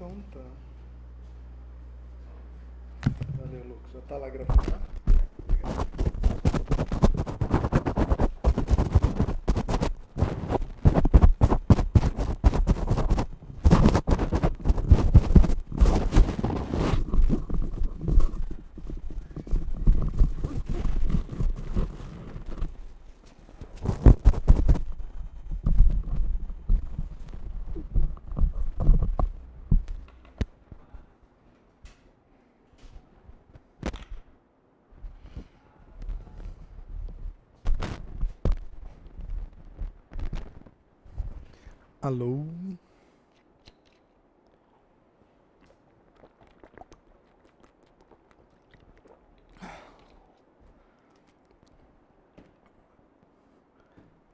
Então tá. Valeu, Lucas. Já tá lá gravando, tá? Alô?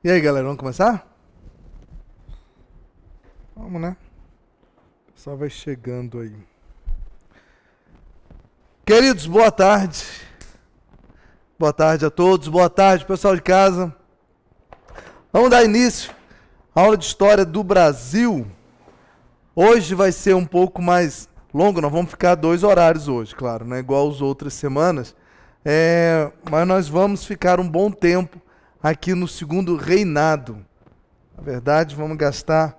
E aí, galera, vamos começar? Vamos, né? Só vai chegando aí. Queridos, boa tarde. Boa tarde a todos, boa tarde, pessoal de casa. Vamos dar início a aula de história do Brasil hoje vai ser um pouco mais longo. Nós vamos ficar dois horários hoje, claro, né? Igual as outras semanas. É, mas nós vamos ficar um bom tempo aqui no segundo reinado. Na verdade, vamos gastar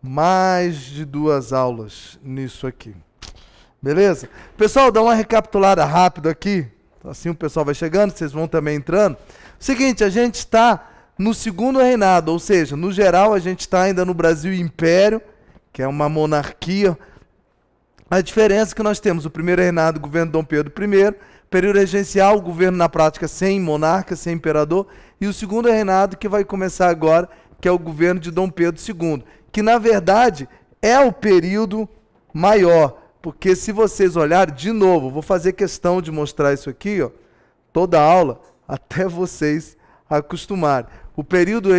mais de duas aulas nisso aqui. Beleza? Pessoal, dá uma recapitulada rápido aqui. Assim o pessoal vai chegando, vocês vão também entrando. Seguinte, a gente está no segundo reinado, ou seja, no geral a gente está ainda no Brasil Império, que é uma monarquia. A diferença é que nós temos o primeiro reinado, o governo Dom Pedro I, período regencial, o governo na prática sem monarca, sem imperador, e o segundo reinado que vai começar agora, que é o governo de Dom Pedro II, que na verdade é o período maior, porque se vocês olharem de novo, vou fazer questão de mostrar isso aqui, ó, toda aula, até vocês acostumarem. O período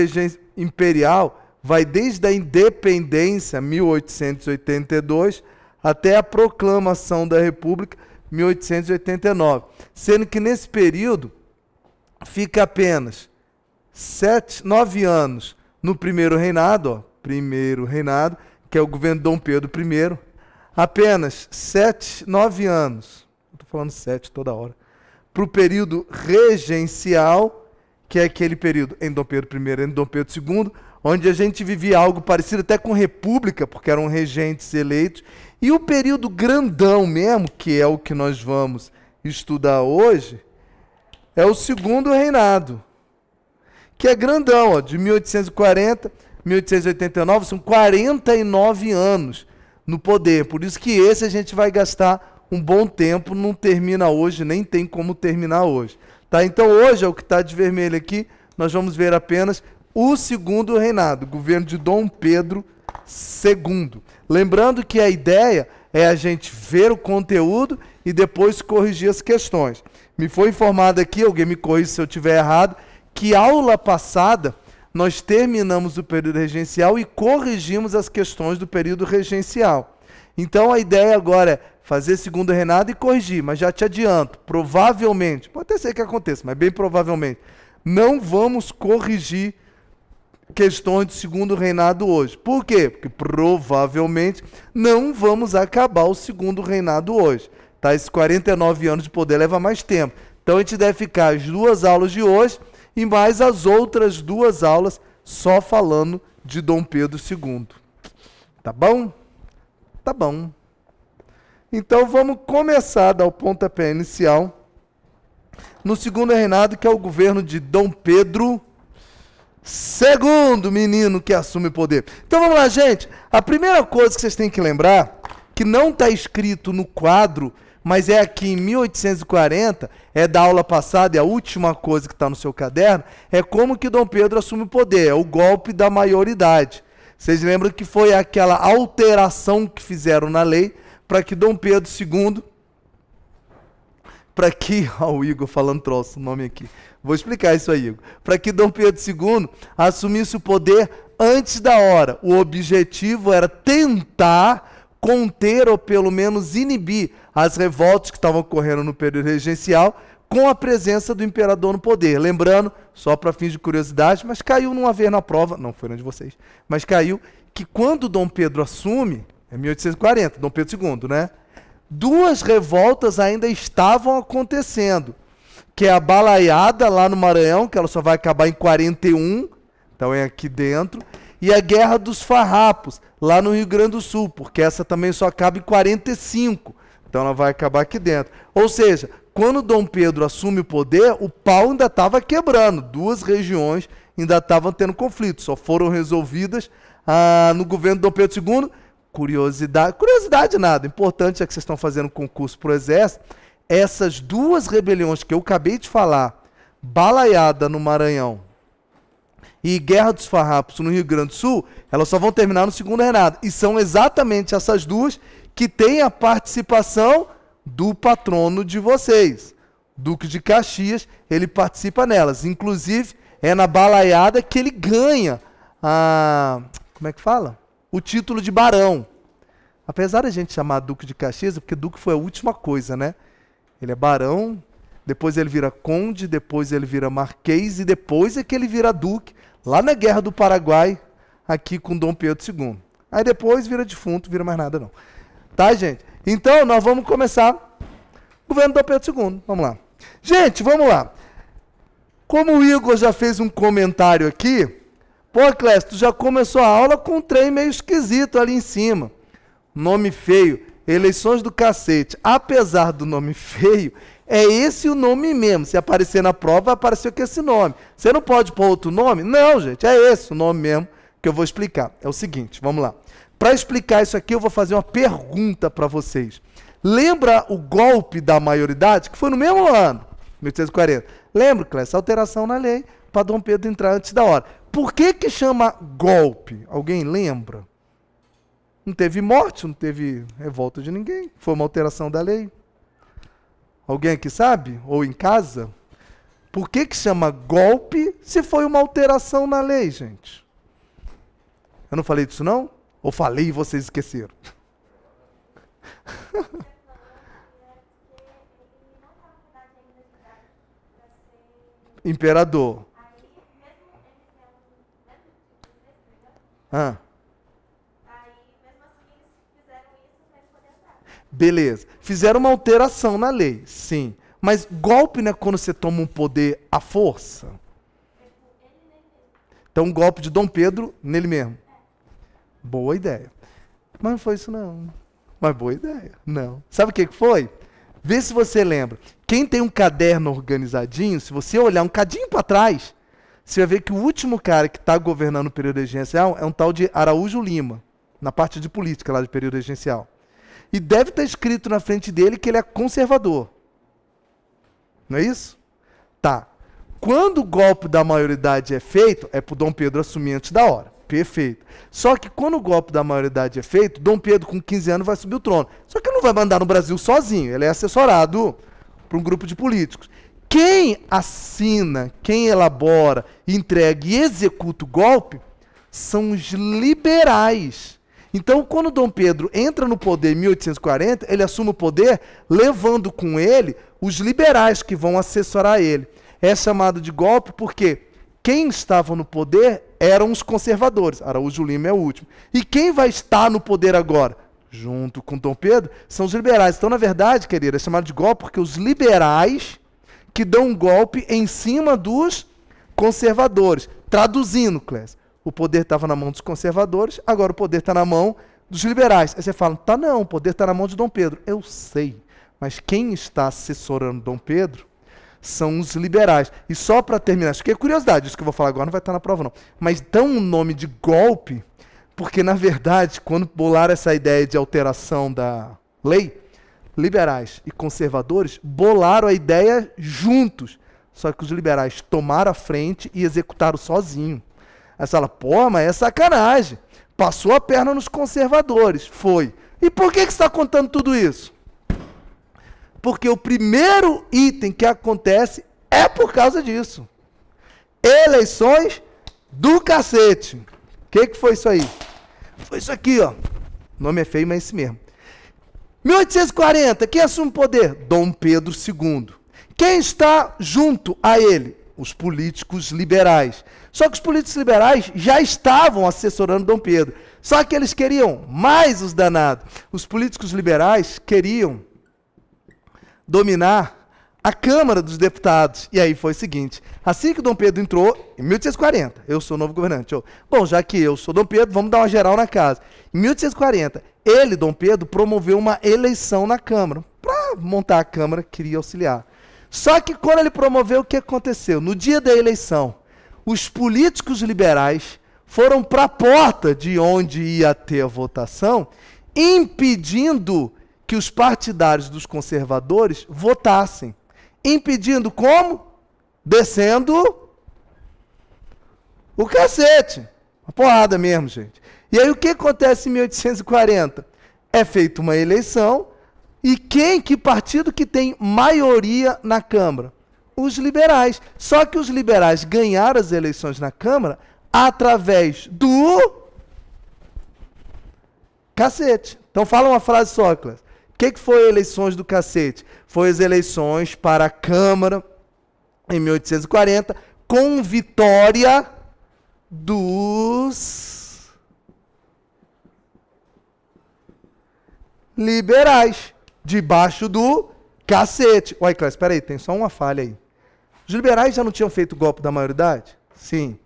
imperial vai desde a independência, 1882, até a proclamação da República, 1889. Sendo que nesse período fica apenas sete, nove anos no primeiro reinado, ó, primeiro reinado, que é o governo Dom Pedro I, apenas sete, nove anos, estou falando sete toda hora, para o período regencial, que é aquele período Dom Pedro I, e Dom Pedro II, onde a gente vivia algo parecido até com república, porque eram regentes eleitos, e o período grandão mesmo, que é o que nós vamos estudar hoje, é o segundo reinado, que é grandão, ó, de 1840 a 1889, são 49 anos no poder. Por isso que esse a gente vai gastar um bom tempo, não termina hoje, nem tem como terminar hoje. Tá? Então hoje é o que está de vermelho aqui. Nós vamos ver apenas o segundo reinado, governo de Dom Pedro II. Lembrando que a ideia é a gente ver o conteúdo e depois corrigir as questões. Me foi informado aqui, alguém me corrija se eu estiver errado, que aula passada nós terminamos o período regencial e corrigimos as questões do período regencial. Então a ideia agora é fazer segundo reinado e corrigir, mas já te adianto, provavelmente, pode até ser que aconteça, mas bem provavelmente, não vamos corrigir questões de segundo reinado hoje. Por quê? Porque provavelmente não vamos acabar o segundo reinado hoje. Tá? Esses 49 anos de poder leva mais tempo. Então a gente deve ficar as duas aulas de hoje e mais as outras duas aulas só falando de Dom Pedro II. Tá bom? Tá bom. Então vamos começar a dar o pontapé inicial no segundo reinado, que é o governo de Dom Pedro II, menino que assume o poder. Então vamos lá, gente. A primeira coisa que vocês têm que lembrar, que não está escrito no quadro, mas é aqui em 1840, é da aula passada, é a última coisa que está no seu caderno, é como que Dom Pedro assume o poder, é o golpe da maioridade. Vocês lembram que foi aquela alteração que fizeram na lei para que Dom Pedro II. Para que. Olha o Igor falando troço o nome aqui. Vou explicar isso aí, Igor. Para que Dom Pedro II assumisse o poder antes da hora. O objetivo era tentar conter ou pelo menos inibir as revoltas que estavam ocorrendo no período regencial com a presença do imperador no poder. Lembrando, só para fins de curiosidade, mas caiu numa vez na prova, não foi na de vocês, mas caiu que quando Dom Pedro assume, é 1840, Dom Pedro II, né? Duas revoltas ainda estavam acontecendo, que é a balaiada lá no Maranhão, que ela só vai acabar em 41, então é aqui dentro, e a Guerra dos Farrapos, lá no Rio Grande do Sul, porque essa também só acaba em 45. Então ela vai acabar aqui dentro. Ou seja, quando Dom Pedro assume o poder, o pau ainda estava quebrando, duas regiões ainda estavam tendo conflito, só foram resolvidas ah, no governo de Dom Pedro II. Curiosidade, curiosidade nada, importante é que vocês estão fazendo concurso para o Exército. Essas duas rebeliões que eu acabei de falar, Balaiada no Maranhão e Guerra dos Farrapos no Rio Grande do Sul, elas só vão terminar no segundo reinado. E são exatamente essas duas que têm a participação do patrono de vocês. Duque de Caxias, ele participa nelas. Inclusive, é na balaiada que ele ganha a. Como é que fala? O título de barão. Apesar da gente chamar Duque de Caxias, é porque Duque foi a última coisa, né? Ele é barão, depois ele vira conde, depois ele vira marquês e depois é que ele vira duque, lá na Guerra do Paraguai, aqui com Dom Pedro II. Aí depois vira defunto, vira mais nada não. Tá, gente? Então, nós vamos começar o governo do Pedro II. Vamos lá. Gente, vamos lá. Como o Igor já fez um comentário aqui, pô, Clécio, tu já começou a aula com um trem meio esquisito ali em cima. Nome feio. Eleições do cacete. Apesar do nome feio, é esse o nome mesmo. Se aparecer na prova, vai aparecer com esse nome. Você não pode pôr outro nome? Não, gente, é esse o nome mesmo que eu vou explicar. É o seguinte, vamos lá. Para explicar isso aqui, eu vou fazer uma pergunta para vocês. Lembra o golpe da maioridade, que foi no mesmo ano, 1840? Lembra, essa Alteração na lei para Dom Pedro entrar antes da hora. Por que que chama golpe? Alguém lembra? Não teve morte, não teve revolta de ninguém. Foi uma alteração da lei. Alguém aqui sabe? Ou em casa? Por que, que chama golpe se foi uma alteração na lei, gente? Eu não falei disso, não? Ou falei e vocês esqueceram? Imperador. Ah. Beleza. Fizeram uma alteração na lei, sim. Mas golpe não é quando você toma um poder à força? Então, golpe de Dom Pedro nele mesmo boa ideia. Mas não foi isso, não. Mas boa ideia. Não. Sabe o que foi? Vê se você lembra. Quem tem um caderno organizadinho, se você olhar um cadinho para trás, você vai ver que o último cara que está governando o período regencial é um tal de Araújo Lima, na parte de política lá do período regencial. E deve estar tá escrito na frente dele que ele é conservador. Não é isso? Tá. Quando o golpe da maioridade é feito, é para Dom Pedro assumir antes da hora. Perfeito. Só que quando o golpe da maioridade é feito, Dom Pedro, com 15 anos, vai subir o trono. Só que ele não vai mandar no Brasil sozinho, ele é assessorado por um grupo de políticos. Quem assina, quem elabora, entrega e executa o golpe são os liberais. Então, quando Dom Pedro entra no poder em 1840, ele assume o poder levando com ele os liberais que vão assessorar ele. É chamado de golpe porque quem estava no poder eram os conservadores. Araújo Lima é o último. E quem vai estar no poder agora? Junto com Dom Pedro, são os liberais. Então, na verdade, querida, é chamado de golpe porque os liberais que dão um golpe em cima dos conservadores. Traduzindo, Clécio, o poder estava na mão dos conservadores, agora o poder está na mão dos liberais. Aí você fala, tá não, o poder está na mão de Dom Pedro. Eu sei, mas quem está assessorando Dom Pedro são os liberais. E só para terminar, isso que é curiosidade, isso que eu vou falar agora não vai estar na prova não. Mas dão um nome de golpe, porque na verdade, quando bolaram essa ideia de alteração da lei, liberais e conservadores bolaram a ideia juntos. Só que os liberais tomaram a frente e executaram sozinho. Aí você fala, pô, mas é sacanagem. Passou a perna nos conservadores. Foi. E por que, que você está contando tudo isso? Porque o primeiro item que acontece é por causa disso. Eleições do cacete. O que, que foi isso aí? Foi isso aqui, ó. O nome é feio, mas é esse mesmo. 1840, quem assume o poder? Dom Pedro II. Quem está junto a ele? Os políticos liberais. Só que os políticos liberais já estavam assessorando Dom Pedro. Só que eles queriam mais os danados. Os políticos liberais queriam dominar a Câmara dos Deputados. E aí foi o seguinte: assim que Dom Pedro entrou, em 1840, eu sou novo governante. Eu, bom, já que eu sou Dom Pedro, vamos dar uma geral na casa. Em 1840, ele, Dom Pedro, promoveu uma eleição na Câmara para montar a Câmara queria auxiliar. Só que quando ele promoveu, o que aconteceu? No dia da eleição, os políticos liberais foram para a porta de onde ia ter a votação, impedindo que os partidários dos conservadores votassem. Impedindo como? Descendo o cacete. Uma porrada mesmo, gente. E aí o que acontece em 1840? É feita uma eleição e quem, que partido que tem maioria na Câmara? Os liberais. Só que os liberais ganharam as eleições na Câmara através do cacete. Então fala uma frase, só, Sócrates que, que foi eleições do cacete? Foi as eleições para a Câmara em 1840, com vitória dos liberais, debaixo do cacete. Uai, Clássico, espera aí, tem só uma falha aí. Os liberais já não tinham feito o golpe da maioridade? Sim.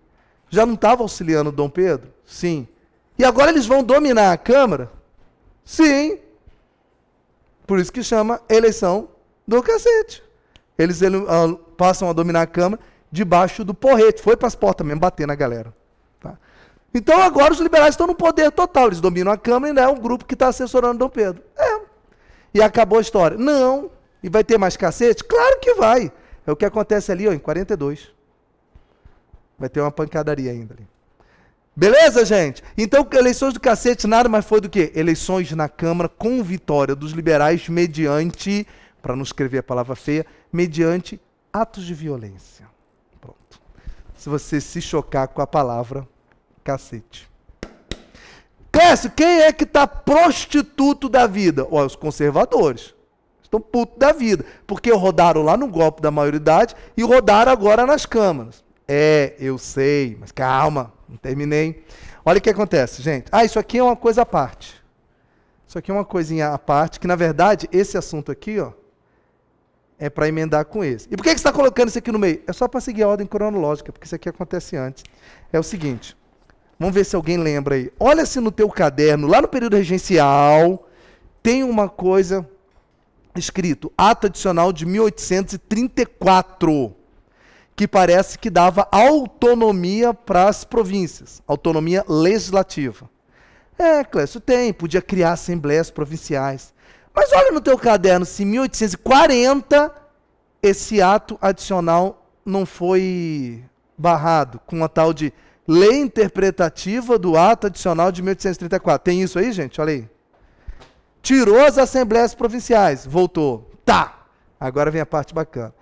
Já não estava auxiliando Dom Pedro? Sim. E agora eles vão dominar a Câmara? Sim. Por isso que chama eleição do cacete. Eles ele, uh, passam a dominar a Câmara debaixo do porrete. Foi para as portas mesmo, bater na galera. Tá? Então agora os liberais estão no poder total. Eles dominam a Câmara e não é um grupo que está assessorando Dom Pedro. É. E acabou a história. Não. E vai ter mais cacete? Claro que vai. É o que acontece ali ó, em 42. Vai ter uma pancadaria ainda ali. Beleza, gente? Então, eleições do cacete nada mais foi do que eleições na Câmara com vitória dos liberais mediante, para não escrever a palavra feia, mediante atos de violência. Pronto. Se você se chocar com a palavra cacete. Clécio, quem é que está prostituto da vida? Olha, os conservadores. Estão putos da vida, porque rodaram lá no golpe da maioridade e rodaram agora nas câmaras. É, eu sei, mas calma, não terminei. Olha o que acontece, gente. Ah, isso aqui é uma coisa à parte. Isso aqui é uma coisinha à parte, que na verdade esse assunto aqui, ó, é para emendar com esse. E por que, que você está colocando isso aqui no meio? É só para seguir a ordem cronológica, porque isso aqui acontece antes. É o seguinte, vamos ver se alguém lembra aí. Olha se no teu caderno, lá no período regencial, tem uma coisa escrito, ato adicional de 1834 que parece que dava autonomia para as províncias, autonomia legislativa. É, Clécio, tem, podia criar assembleias provinciais. Mas olha no teu caderno se em 1840 esse ato adicional não foi barrado com a tal de lei interpretativa do ato adicional de 1834. Tem isso aí, gente? Olha aí. Tirou as assembleias provinciais, voltou. Tá. Agora vem a parte bacana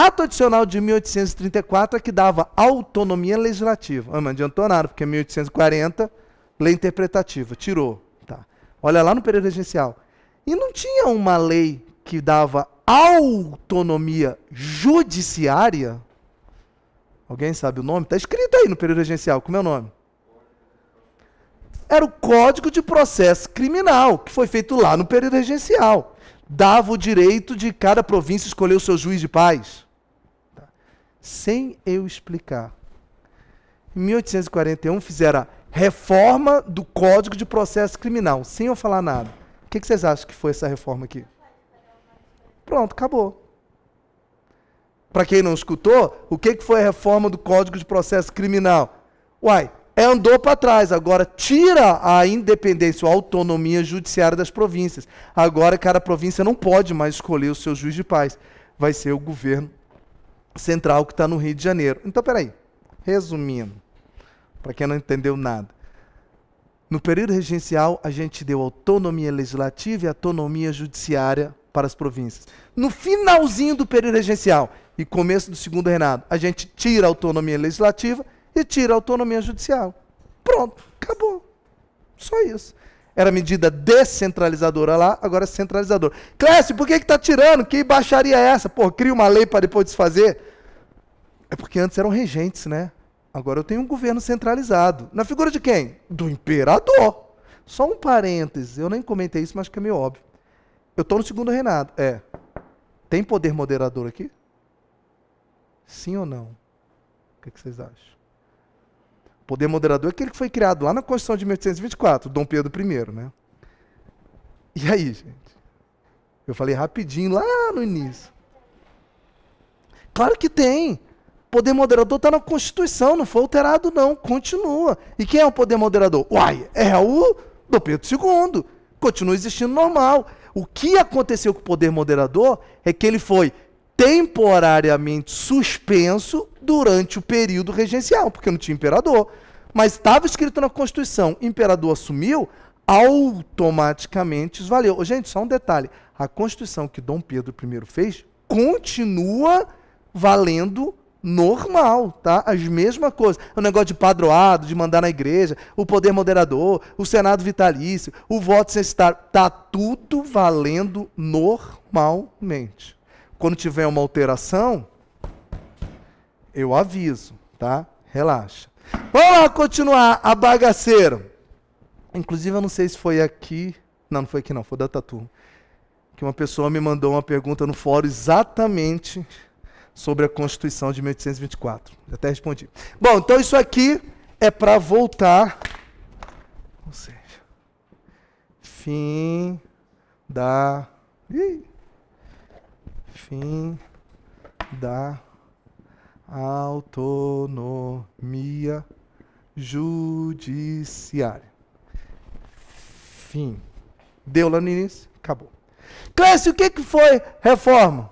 ato adicional de 1834 é que dava autonomia legislativa. Ah, não adiantou nada, porque 1840, lei interpretativa, tirou. Tá. Olha lá no período regencial. E não tinha uma lei que dava autonomia judiciária? Alguém sabe o nome? Está escrito aí no período regencial, como é o nome? Era o Código de Processo Criminal, que foi feito lá no período regencial. Dava o direito de cada província escolher o seu juiz de paz sem eu explicar. Em 1841 fizeram a reforma do Código de Processo Criminal, sem eu falar nada. O que, vocês acham que foi essa reforma aqui? Pronto, acabou. Para quem não escutou, o que, que foi a reforma do Código de Processo Criminal? Uai, é andou para trás, agora tira a independência, a autonomia judiciária das províncias. Agora cada província não pode mais escolher o seu juiz de paz, vai ser o governo central que está no Rio de Janeiro. Então, peraí, resumindo, para quem não entendeu nada. No período regencial, a gente deu autonomia legislativa e autonomia judiciária para as províncias. No finalzinho do período regencial e começo do segundo reinado, a gente tira a autonomia legislativa e tira a autonomia judicial. Pronto, acabou. Só isso. Era medida descentralizadora lá, agora é centralizadora. Clécio, por que que tá tirando? Que baixaria é essa? Pô, cria uma lei para depois desfazer? É porque antes eram regentes, né? Agora eu tenho um governo centralizado. Na figura de quem? Do imperador. Só um parêntese, eu nem comentei isso, mas acho que é meio óbvio. Eu estou no segundo reinado. É. Tem poder moderador aqui? Sim ou não? O que, é que vocês acham? poder moderador é aquele que foi criado lá na Constituição de 1824, Dom Pedro I, né? E aí, gente? Eu falei rapidinho lá no início. Claro que tem. Poder moderador está na Constituição, não foi alterado não, continua. E quem é o poder moderador? Uai, é o Dom Pedro II. Continua existindo normal. O que aconteceu com o poder moderador é que ele foi temporariamente suspenso durante o período regencial, porque não tinha imperador. Mas estava escrito na Constituição, imperador assumiu, automaticamente esvaliou. Gente, só um detalhe: a Constituição que Dom Pedro I fez continua valendo normal, tá? As mesmas coisas. O negócio de padroado, de mandar na igreja, o poder moderador, o Senado vitalício, o voto censitário, tá tudo valendo normalmente. Quando tiver uma alteração, eu aviso, tá? Relaxa. Vamos lá continuar a bagaceira. Inclusive, eu não sei se foi aqui. Não, não foi aqui não, foi da Tatu. Que uma pessoa me mandou uma pergunta no fórum exatamente sobre a Constituição de 1824. até respondi. Bom, então isso aqui é para voltar. Ou seja, fim da. Ih, fim da autonomia judiciária. Fim. Deu lá no início? Acabou. Clécio, o que, que foi reforma?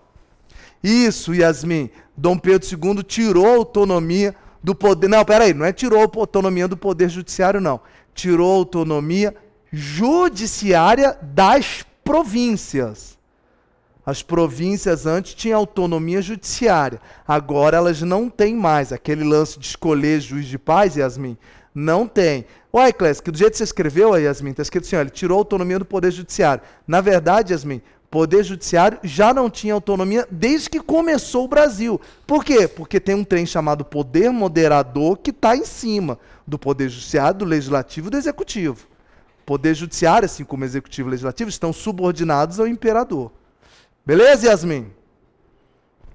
Isso, Yasmin. Dom Pedro II tirou a autonomia do poder. Não, peraí, não é tirou a autonomia do poder judiciário, não. Tirou a autonomia judiciária das províncias. As províncias antes tinham autonomia judiciária, agora elas não têm mais. Aquele lance de escolher juiz de paz, Yasmin, não tem. Uai, Clécio, que do jeito que você escreveu, aí, Yasmin, está escrito assim, ó, ele tirou a autonomia do Poder Judiciário. Na verdade, Yasmin, Poder Judiciário já não tinha autonomia desde que começou o Brasil. Por quê? Porque tem um trem chamado Poder Moderador que está em cima do Poder Judiciário, do Legislativo e do Executivo. Poder Judiciário, assim como Executivo e Legislativo, estão subordinados ao Imperador. Beleza, Yasmin?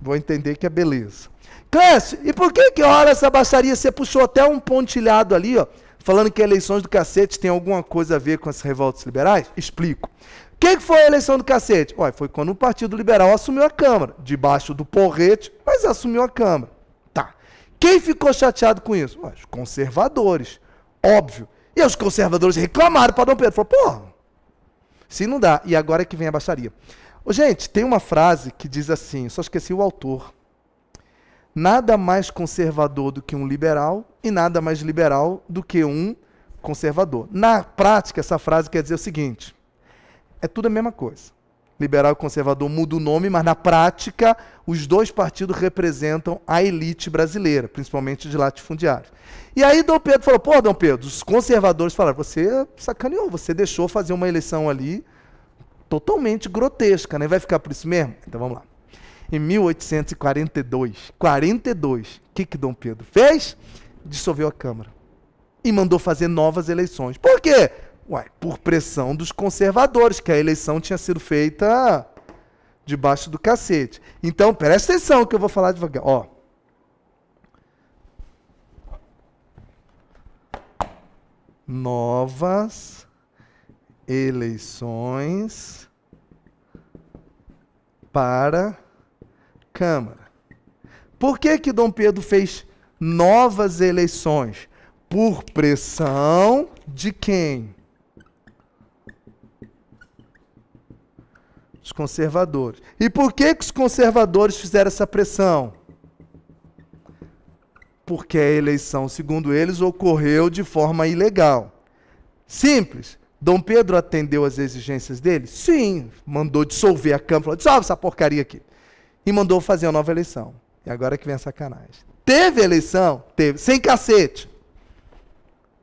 Vou entender que é beleza. Clécio, e por que que hora essa baixaria? Você puxou até um pontilhado ali, ó, falando que é eleições do cacete tem alguma coisa a ver com as revoltas liberais? Explico. O que, que foi a eleição do cacete? Ué, foi quando o Partido Liberal assumiu a Câmara, debaixo do porrete, mas assumiu a Câmara. Tá. Quem ficou chateado com isso? Ué, os conservadores, óbvio. E os conservadores reclamaram para Dom Pedro. Falou, porra, se não dá. E agora é que vem a baixaria. Oh, gente, tem uma frase que diz assim, só esqueci o autor. Nada mais conservador do que um liberal e nada mais liberal do que um conservador. Na prática, essa frase quer dizer o seguinte: é tudo a mesma coisa. Liberal e conservador muda o nome, mas na prática, os dois partidos representam a elite brasileira, principalmente de latifundiários. E aí Dom Pedro falou: pô, Dom Pedro, os conservadores falaram: você sacaneou, você deixou fazer uma eleição ali totalmente grotesca, né? Vai ficar por isso mesmo? Então vamos lá. Em 1842, 42, o que, que Dom Pedro fez? Dissolveu a Câmara e mandou fazer novas eleições. Por quê? Uai, por pressão dos conservadores, que a eleição tinha sido feita debaixo do cacete. Então, presta atenção que eu vou falar devagar. Ó. Novas eleições para Câmara. Por que que Dom Pedro fez novas eleições? Por pressão de quem? Os conservadores. E por que que os conservadores fizeram essa pressão? Porque a eleição, segundo eles, ocorreu de forma ilegal. Simples. Dom Pedro atendeu às exigências dele? Sim. Mandou dissolver a Câmara, falou, dissolve essa porcaria aqui. E mandou fazer uma nova eleição. E agora que vem a sacanagem. Teve eleição? Teve. Sem cacete.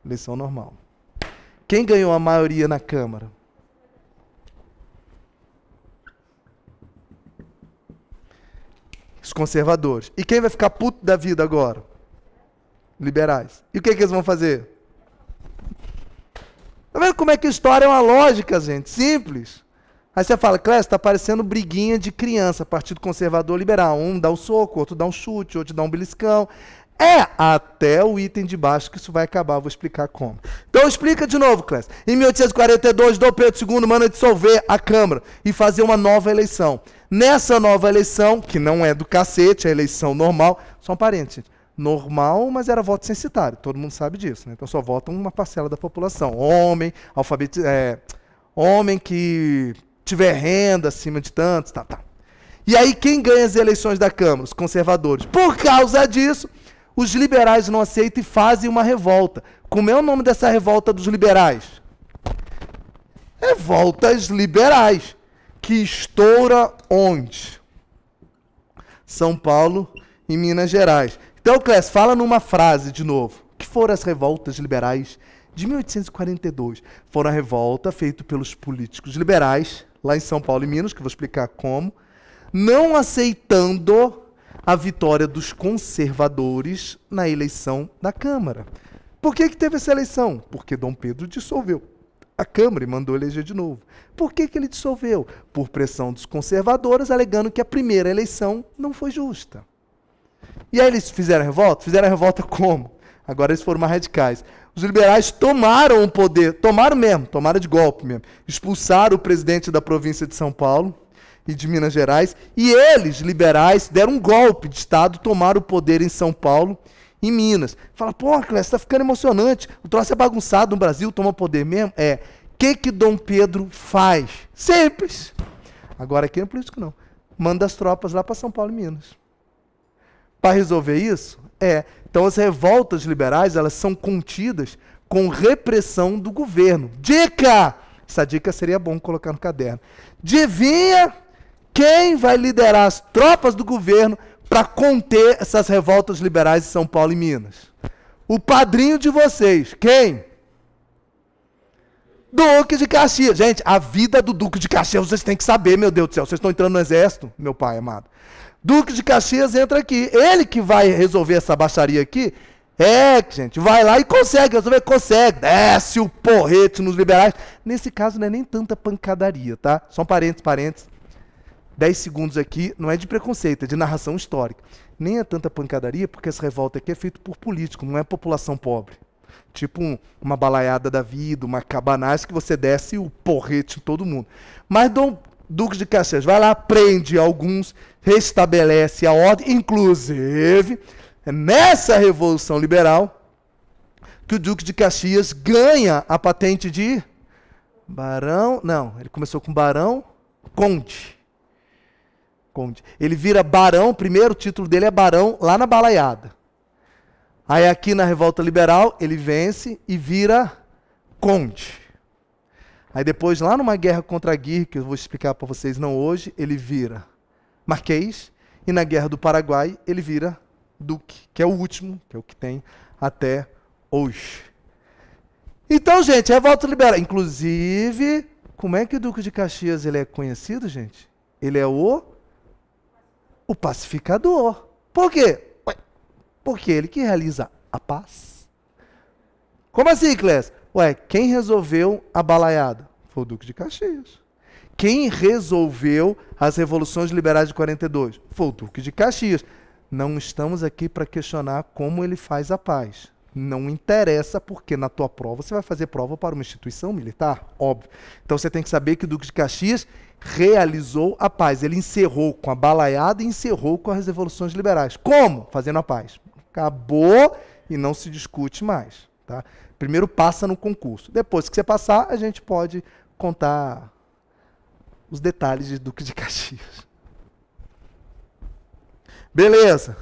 Eleição normal. Quem ganhou a maioria na Câmara? Os conservadores. E quem vai ficar puto da vida agora? Liberais. E o que, é que eles vão fazer? Tá vendo como é que história é uma lógica, gente? Simples. Aí você fala, Clécio, está parecendo briguinha de criança, Partido Conservador Liberal. Um dá o um soco, outro dá um chute, outro dá um beliscão. É até o item de baixo que isso vai acabar, vou explicar como. Então explica de novo, Clécio. Em 1842, Dom Pedro II manda dissolver a Câmara e fazer uma nova eleição. Nessa nova eleição, que não é do cacete, é a eleição normal, só um parênteses, normal, mas era voto censitário. Todo mundo sabe disso. Né? Então só vota uma parcela da população. Homem, alfabeti é, homem que tiver renda acima de tantos, tá, tá. E aí quem ganha as eleições da Câmara? Os conservadores. Por causa disso, os liberais não aceitam e fazem uma revolta. Como é o nome dessa revolta dos liberais? Revoltas liberais, que estoura onde? São Paulo e Minas Gerais. Então, Clécio, fala numa frase de novo. que foram as revoltas liberais de 1842? Foram a revolta feita pelos políticos liberais, lá em São Paulo e Minas, que eu vou explicar como, não aceitando a vitória dos conservadores na eleição da Câmara. Por que, que teve essa eleição? Porque Dom Pedro dissolveu a Câmara e mandou eleger de novo. Por que, que ele dissolveu? Por pressão dos conservadores, alegando que a primeira eleição não foi justa. E aí eles fizeram a revolta? Fizeram a revolta como? Agora eles foram mais radicais. Os liberais tomaram o poder, tomaram mesmo, tomaram de golpe mesmo. Expulsaram o presidente da província de São Paulo e de Minas Gerais. E eles, liberais, deram um golpe de Estado, tomaram o poder em São Paulo e Minas. Fala, pô, Clécio, está ficando emocionante. O troço é bagunçado no Brasil, toma poder mesmo. É. O que, que Dom Pedro faz? Simples. Agora aqui não é político, não. Manda as tropas lá para São Paulo e Minas para resolver isso? É. Então as revoltas liberais, elas são contidas com repressão do governo. Dica! Essa dica seria bom colocar no caderno. Adivinha quem vai liderar as tropas do governo para conter essas revoltas liberais em São Paulo e Minas? O padrinho de vocês, quem? Duque de Caxias. Gente, a vida do Duque de Caxias vocês têm que saber, meu Deus do céu. Vocês estão entrando no exército, meu pai amado. Duque de Caxias entra aqui. Ele que vai resolver essa baixaria aqui. É, gente, vai lá e consegue resolver, consegue. Desce o porrete nos liberais. Nesse caso não é nem tanta pancadaria, tá? Só um parênteses, parênteses. Dez segundos aqui, não é de preconceito, é de narração histórica. Nem é tanta pancadaria, porque essa revolta aqui é feita por político, não é população pobre. Tipo um, uma balaiada da vida, uma cabanagem que você desce o porrete em todo mundo. Mas Dom Duques de Caxias. Vai lá, prende alguns, restabelece a ordem, inclusive é nessa Revolução Liberal, que o Duque de Caxias ganha a patente de barão. Não, ele começou com barão, conde. Conde. Ele vira barão, primeiro título dele é barão lá na balaiada. Aí aqui na Revolta Liberal, ele vence e vira conde. Aí depois, lá numa guerra contra a Aguirre, que eu vou explicar para vocês não hoje, ele vira Marquês, e na guerra do Paraguai ele vira Duque, que é o último, que é o que tem até hoje. Então, gente, revolta liberal. Inclusive, como é que o Duque de Caxias ele é conhecido, gente? Ele é o o pacificador. Por quê? Porque ele que realiza a paz. Como assim, Clécio? Ué, quem resolveu a balaiada? Foi o Duque de Caxias. Quem resolveu as revoluções liberais de 42? Foi o Duque de Caxias. Não estamos aqui para questionar como ele faz a paz. Não interessa, porque na tua prova você vai fazer prova para uma instituição militar, óbvio. Então você tem que saber que o Duque de Caxias realizou a paz. Ele encerrou com a balaiada e encerrou com as revoluções liberais. Como? Fazendo a paz. Acabou e não se discute mais. Tá? Primeiro passa no concurso. Depois que você passar, a gente pode contar os detalhes de Duque de Caxias. Beleza.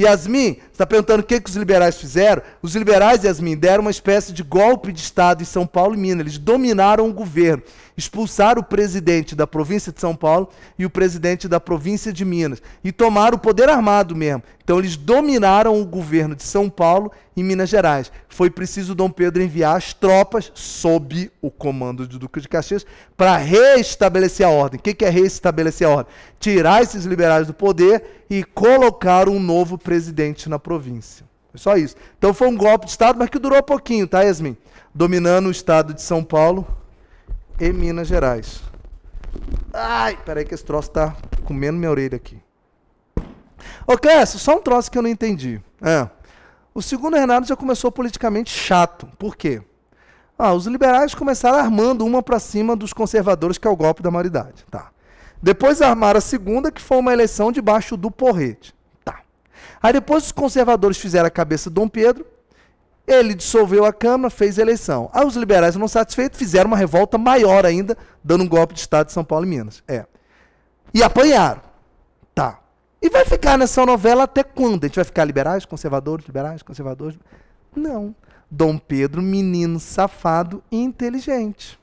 Yasmin está perguntando o que, que os liberais fizeram. Os liberais, Yasmin, deram uma espécie de golpe de Estado em São Paulo e Minas. Eles dominaram o governo expulsar o presidente da província de São Paulo e o presidente da província de Minas e tomar o poder armado mesmo. Então eles dominaram o governo de São Paulo e Minas Gerais. Foi preciso Dom Pedro enviar as tropas sob o comando do Duque de Caxias para reestabelecer a ordem. O que é reestabelecer a ordem? Tirar esses liberais do poder e colocar um novo presidente na província. É só isso. Então foi um golpe de Estado, mas que durou pouquinho, tá, Yasmin? Dominando o Estado de São Paulo e Minas Gerais. Ai, peraí que esse troço tá comendo minha orelha aqui. Ô Clécio, só um troço que eu não entendi. É. O segundo Renato já começou politicamente chato. Por quê? Ah, os liberais começaram armando uma para cima dos conservadores, que é o golpe da maioridade. Tá. Depois armaram a segunda, que foi uma eleição debaixo do porrete. Tá. Aí depois os conservadores fizeram a cabeça de Dom Pedro, ele dissolveu a Câmara, fez a eleição. Aí os liberais não satisfeitos fizeram uma revolta maior ainda, dando um golpe de Estado de São Paulo e Minas. É. E apanharam. Tá. E vai ficar nessa novela até quando? A gente vai ficar liberais, conservadores, liberais, conservadores? Não. Dom Pedro, menino safado e inteligente.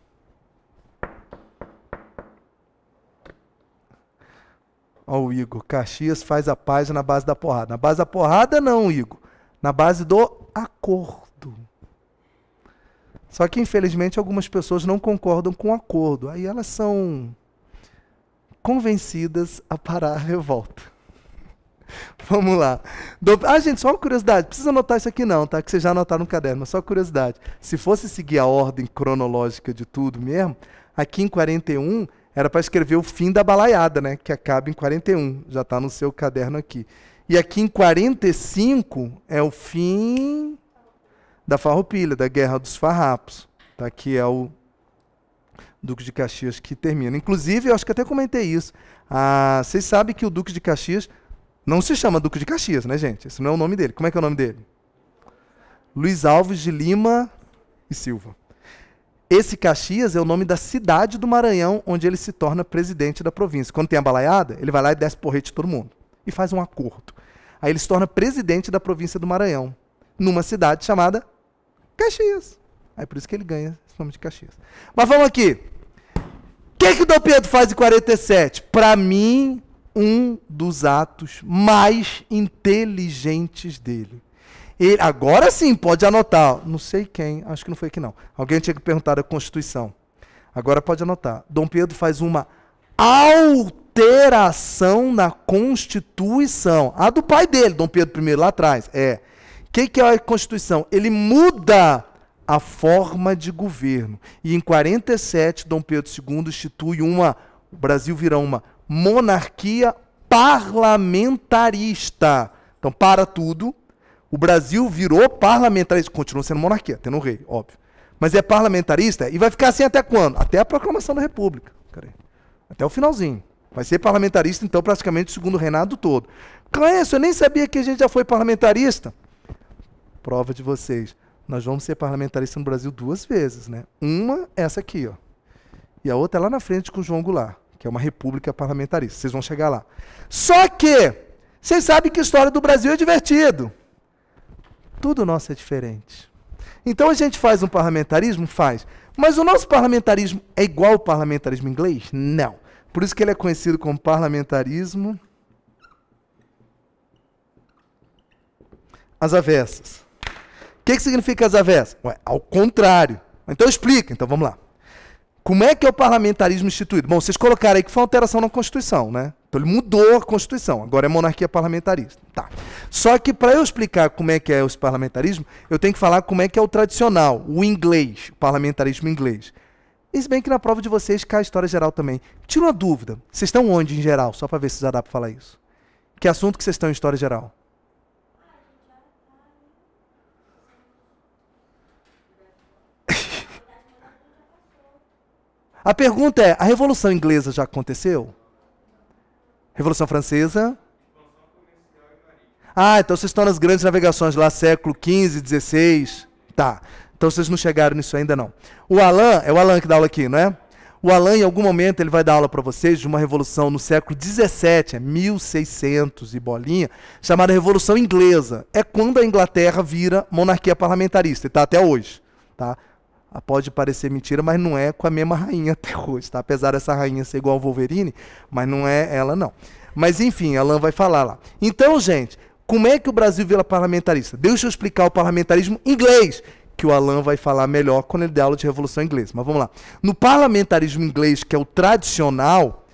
Ó, o Igor. Caxias faz a paz na base da porrada. Na base da porrada, não, Igor. Na base do acordo. Só que, infelizmente, algumas pessoas não concordam com o acordo. Aí elas são convencidas a parar a revolta. Vamos lá. Do... Ah, gente, só uma curiosidade. Precisa anotar isso aqui não, tá? Que vocês já anotaram no caderno. Só curiosidade. Se fosse seguir a ordem cronológica de tudo mesmo, aqui em 41 era para escrever o fim da balaiada, né? Que acaba em 41. Já está no seu caderno aqui. E aqui em 45 é o fim da farroupilha, da Guerra dos Farrapos. Tá? é o Duque de Caxias que termina. Inclusive, eu acho que até comentei isso. Ah, vocês sabem que o Duque de Caxias não se chama Duque de Caxias, né, gente? Esse não é o nome dele. Como é que é o nome dele? Luiz Alves de Lima e Silva. Esse Caxias é o nome da cidade do Maranhão, onde ele se torna presidente da província. Quando tem a balaiada, ele vai lá e desce porrete todo mundo. E faz um acordo. Aí ele se torna presidente da província do Maranhão, numa cidade chamada Caxias. Aí por isso que ele ganha esse nome de Caxias. Mas vamos aqui. O que, que o Dom Pedro faz em 47? Para mim, um dos atos mais inteligentes dele. Ele, agora sim, pode anotar. Não sei quem, acho que não foi aqui não. Alguém tinha que perguntar a Constituição. Agora pode anotar. Dom Pedro faz uma alta alteração na Constituição. A do pai dele, Dom Pedro I, lá atrás. É. O que, que é a Constituição? Ele muda a forma de governo. E em 47, Dom Pedro II institui uma, o Brasil virá uma monarquia parlamentarista. Então, para tudo, o Brasil virou parlamentarista. Continua sendo monarquia, tendo um rei, óbvio. Mas é parlamentarista e vai ficar assim até quando? Até a proclamação da República. Até o finalzinho. Vai ser parlamentarista, então, praticamente, segundo Renato todo. Clécio, eu nem sabia que a gente já foi parlamentarista. Prova de vocês. Nós vamos ser parlamentarista no Brasil duas vezes, né? Uma, essa aqui, ó. E a outra é lá na frente com o João Goulart, que é uma república parlamentarista. Vocês vão chegar lá. Só que, vocês sabem que a história do Brasil é divertido. Tudo nosso é diferente. Então a gente faz um parlamentarismo? Faz. Mas o nosso parlamentarismo é igual ao parlamentarismo inglês? Não. Por isso que ele é conhecido como parlamentarismo As avessas. O que, que significa as avessas? Ué, ao contrário. Então explica, então vamos lá. Como é que é o parlamentarismo instituído? Bom, vocês colocaram aí que foi uma alteração na Constituição, né? Então ele mudou a Constituição, agora é monarquia parlamentarista. Tá. Só que para eu explicar como é que é o parlamentarismo, eu tenho que falar como é que é o tradicional, o inglês, o parlamentarismo inglês. E se bem que na prova de vocês cai a história geral também. Tira uma dúvida. Vocês estão onde em geral? Só para ver se já dá para falar isso. Que assunto que vocês estão em história geral? a pergunta é: a Revolução Inglesa já aconteceu? Revolução Francesa? Ah, então vocês estão nas grandes navegações lá, século XV, XVI. Tá. Então vocês não chegaram nisso ainda não. O Alan, é o Alan que dá aula aqui, não é? O Alan, em algum momento, ele vai dar aula para vocês de uma revolução no século XVII, é 1600 e bolinha, chamada Revolução Inglesa. É quando a Inglaterra vira monarquia parlamentarista, e está até hoje. Tá? Ah, pode parecer mentira, mas não é com a mesma rainha até hoje. Tá? Apesar dessa rainha ser igual ao Wolverine, mas não é ela, não. Mas, enfim, Alan vai falar lá. Então, gente, como é que o Brasil vira parlamentarista? Deixa eu explicar o parlamentarismo inglês, que o Alan vai falar melhor quando ele der aula de Revolução Inglesa. Mas vamos lá. No parlamentarismo inglês, que é o tradicional,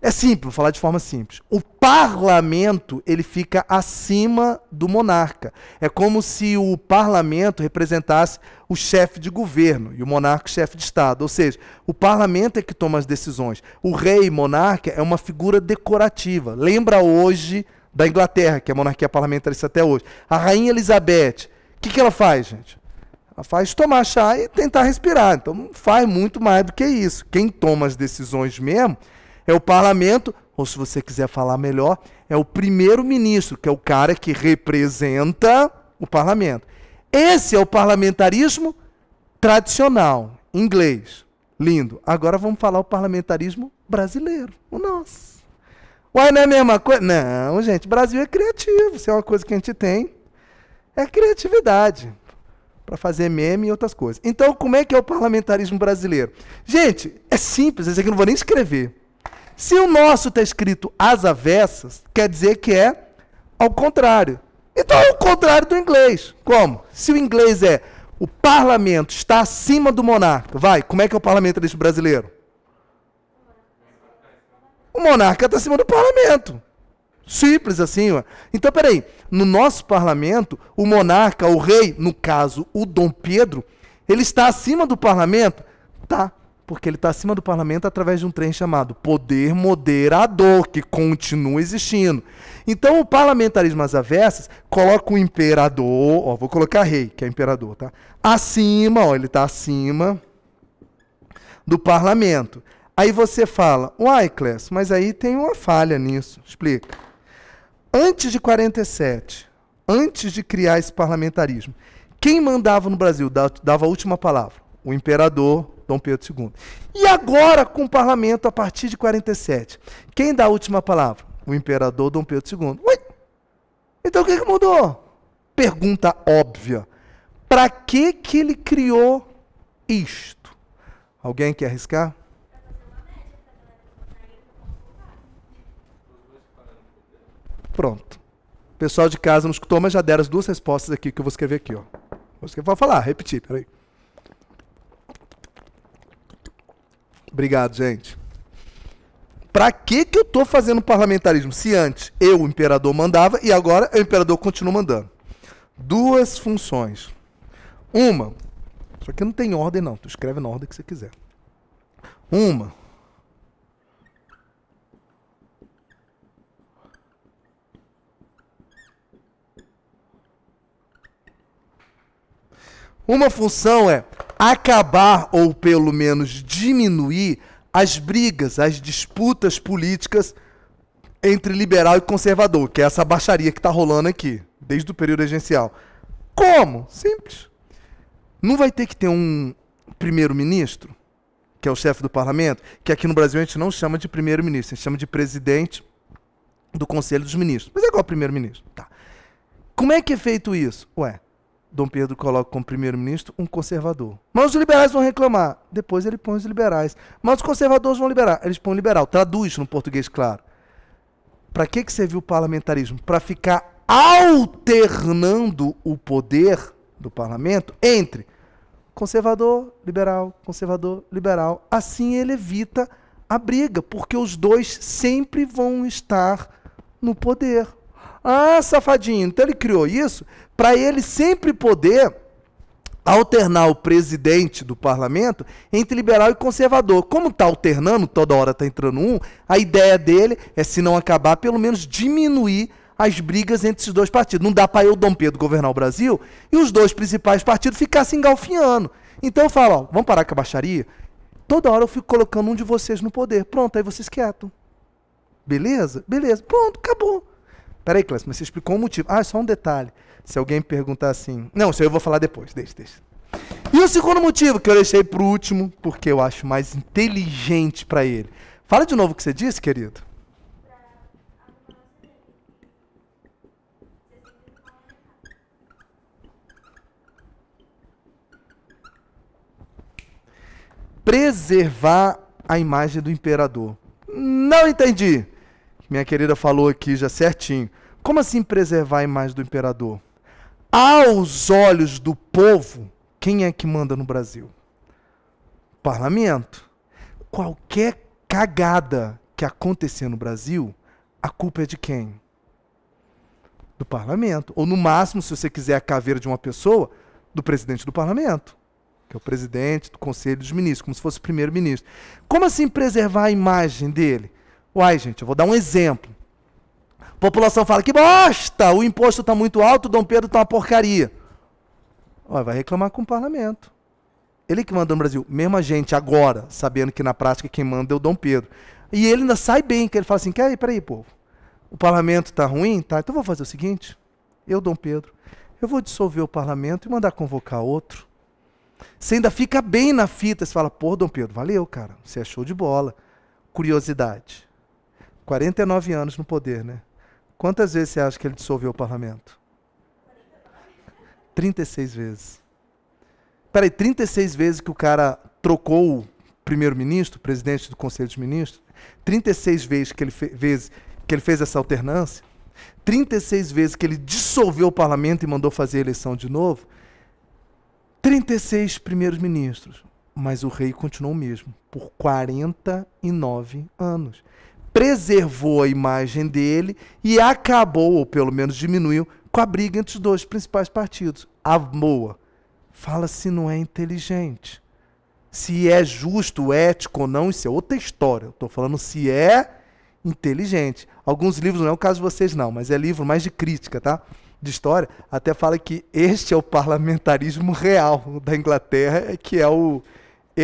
é simples, vou falar de forma simples. O parlamento, ele fica acima do monarca. É como se o parlamento representasse o chefe de governo e o monarca o chefe de estado. Ou seja, o parlamento é que toma as decisões. O rei monarca é uma figura decorativa. Lembra hoje da Inglaterra, que é a monarquia parlamentarista até hoje. A rainha Elizabeth, o que, que ela faz, gente? faz tomar chá e tentar respirar. Então não faz muito mais do que isso. Quem toma as decisões mesmo é o parlamento, ou se você quiser falar melhor, é o primeiro-ministro, que é o cara que representa o parlamento. Esse é o parlamentarismo tradicional, inglês. Lindo. Agora vamos falar o parlamentarismo brasileiro, o nosso. Uai, não é a mesma coisa? Não, gente, Brasil é criativo. Se é uma coisa que a gente tem, é criatividade para fazer meme e outras coisas. Então, como é que é o parlamentarismo brasileiro? Gente, é simples, esse aqui eu não vou nem escrever. Se o nosso está escrito às avessas, quer dizer que é ao contrário. Então é o contrário do inglês. Como? Se o inglês é o parlamento está acima do monarca, vai, como é que é o parlamentarismo brasileiro? O monarca está acima do parlamento. Simples assim. Ó. Então, peraí, no nosso parlamento, o monarca, o rei, no caso, o Dom Pedro, ele está acima do parlamento? Tá, porque ele está acima do parlamento através de um trem chamado poder moderador, que continua existindo. Então, o parlamentarismo às avessas coloca o imperador, ó, vou colocar rei, que é imperador, tá? Acima, ó, ele está acima do parlamento. Aí você fala, uai, Clécio, mas aí tem uma falha nisso. Explica. Antes de 47, antes de criar esse parlamentarismo, quem mandava no Brasil? Dava a última palavra. O imperador Dom Pedro II. E agora, com o parlamento, a partir de 47, quem dá a última palavra? O imperador Dom Pedro II. Ui! Então o que, é que mudou? Pergunta óbvia. Para que, que ele criou isto? Alguém quer arriscar? Pronto. O pessoal de casa não escutou, mas já deram as duas respostas aqui que eu vou escrever aqui, ó. Vou, escrever, vou falar, repetir, peraí. Obrigado, gente. Pra que que eu tô fazendo parlamentarismo? Se antes eu, o imperador, mandava e agora o imperador continua mandando. Duas funções. Uma, só que não tem ordem não, tu escreve na ordem que você quiser. Uma, Uma função é acabar ou pelo menos diminuir as brigas, as disputas políticas entre liberal e conservador, que é essa baixaria que está rolando aqui, desde o período regencial. Como? Simples. Não vai ter que ter um primeiro-ministro, que é o chefe do parlamento, que aqui no Brasil a gente não chama de primeiro-ministro, a gente chama de presidente do Conselho dos Ministros. Mas é igual primeiro-ministro. Tá. Como é que é feito isso? Ué, Dom Pedro coloca como primeiro-ministro um conservador. Mas os liberais vão reclamar. Depois ele põe os liberais. Mas os conservadores vão liberar. Eles põem liberal. Traduz no português, claro. Para que, que serviu o parlamentarismo? Para ficar alternando o poder do parlamento entre conservador, liberal, conservador, liberal. Assim ele evita a briga, porque os dois sempre vão estar no poder. Ah, safadinho, então ele criou isso para ele sempre poder alternar o presidente do parlamento entre liberal e conservador. Como está alternando, toda hora está entrando um, a ideia dele é, se não acabar, pelo menos diminuir as brigas entre esses dois partidos. Não dá para eu, Dom Pedro, governar o Brasil e os dois principais partidos ficar se engalfinhando. Então eu falo, ó, vamos parar com a baixaria? Toda hora eu fico colocando um de vocês no poder. Pronto, aí vocês quietam. Beleza? Beleza. Pronto, acabou. Peraí, Clássico, mas você explicou o motivo. Ah, só um detalhe. Se alguém perguntar assim. Não, isso eu vou falar depois, deixa, deixa. E o segundo motivo que eu deixei para o último, porque eu acho mais inteligente para ele. Fala de novo o que você disse, querido. Preservar a imagem do imperador. Não entendi. Minha querida falou aqui já certinho. Como assim preservar a imagem do imperador? Aos olhos do povo, quem é que manda no Brasil? O parlamento. Qualquer cagada que acontecer no Brasil, a culpa é de quem? Do parlamento. Ou, no máximo, se você quiser a caveira de uma pessoa, do presidente do parlamento, que é o presidente do Conselho dos Ministros, como se fosse o primeiro-ministro. Como assim preservar a imagem dele? Uai, gente, eu vou dar um exemplo. A população fala: que bosta! O imposto está muito alto, o Dom Pedro está uma porcaria. Olha, vai reclamar com o parlamento. Ele que manda no Brasil. Mesma gente agora, sabendo que na prática quem manda é o Dom Pedro. E ele ainda sai bem, que ele fala assim: Quer peraí, povo. O parlamento está ruim? Tá, então vou fazer o seguinte. Eu, Dom Pedro, eu vou dissolver o parlamento e mandar convocar outro. Você ainda fica bem na fita. Você fala, pô, Dom Pedro, valeu, cara. Você é show de bola. Curiosidade. 49 anos no poder, né? Quantas vezes você acha que ele dissolveu o parlamento? 36 vezes. Peraí, 36 vezes que o cara trocou o primeiro-ministro, presidente do Conselho de Ministros, 36 vezes que, ele vezes que ele fez essa alternância, 36 vezes que ele dissolveu o parlamento e mandou fazer a eleição de novo, 36 primeiros ministros, mas o rei continuou o mesmo por 49 anos preservou a imagem dele e acabou, ou pelo menos diminuiu, com a briga entre os dois principais partidos. A Moa fala se não é inteligente. Se é justo, ético ou não, isso é outra história. Estou falando se é inteligente. Alguns livros, não é o caso de vocês não, mas é livro mais de crítica, tá? De história, até fala que este é o parlamentarismo real da Inglaterra, que é o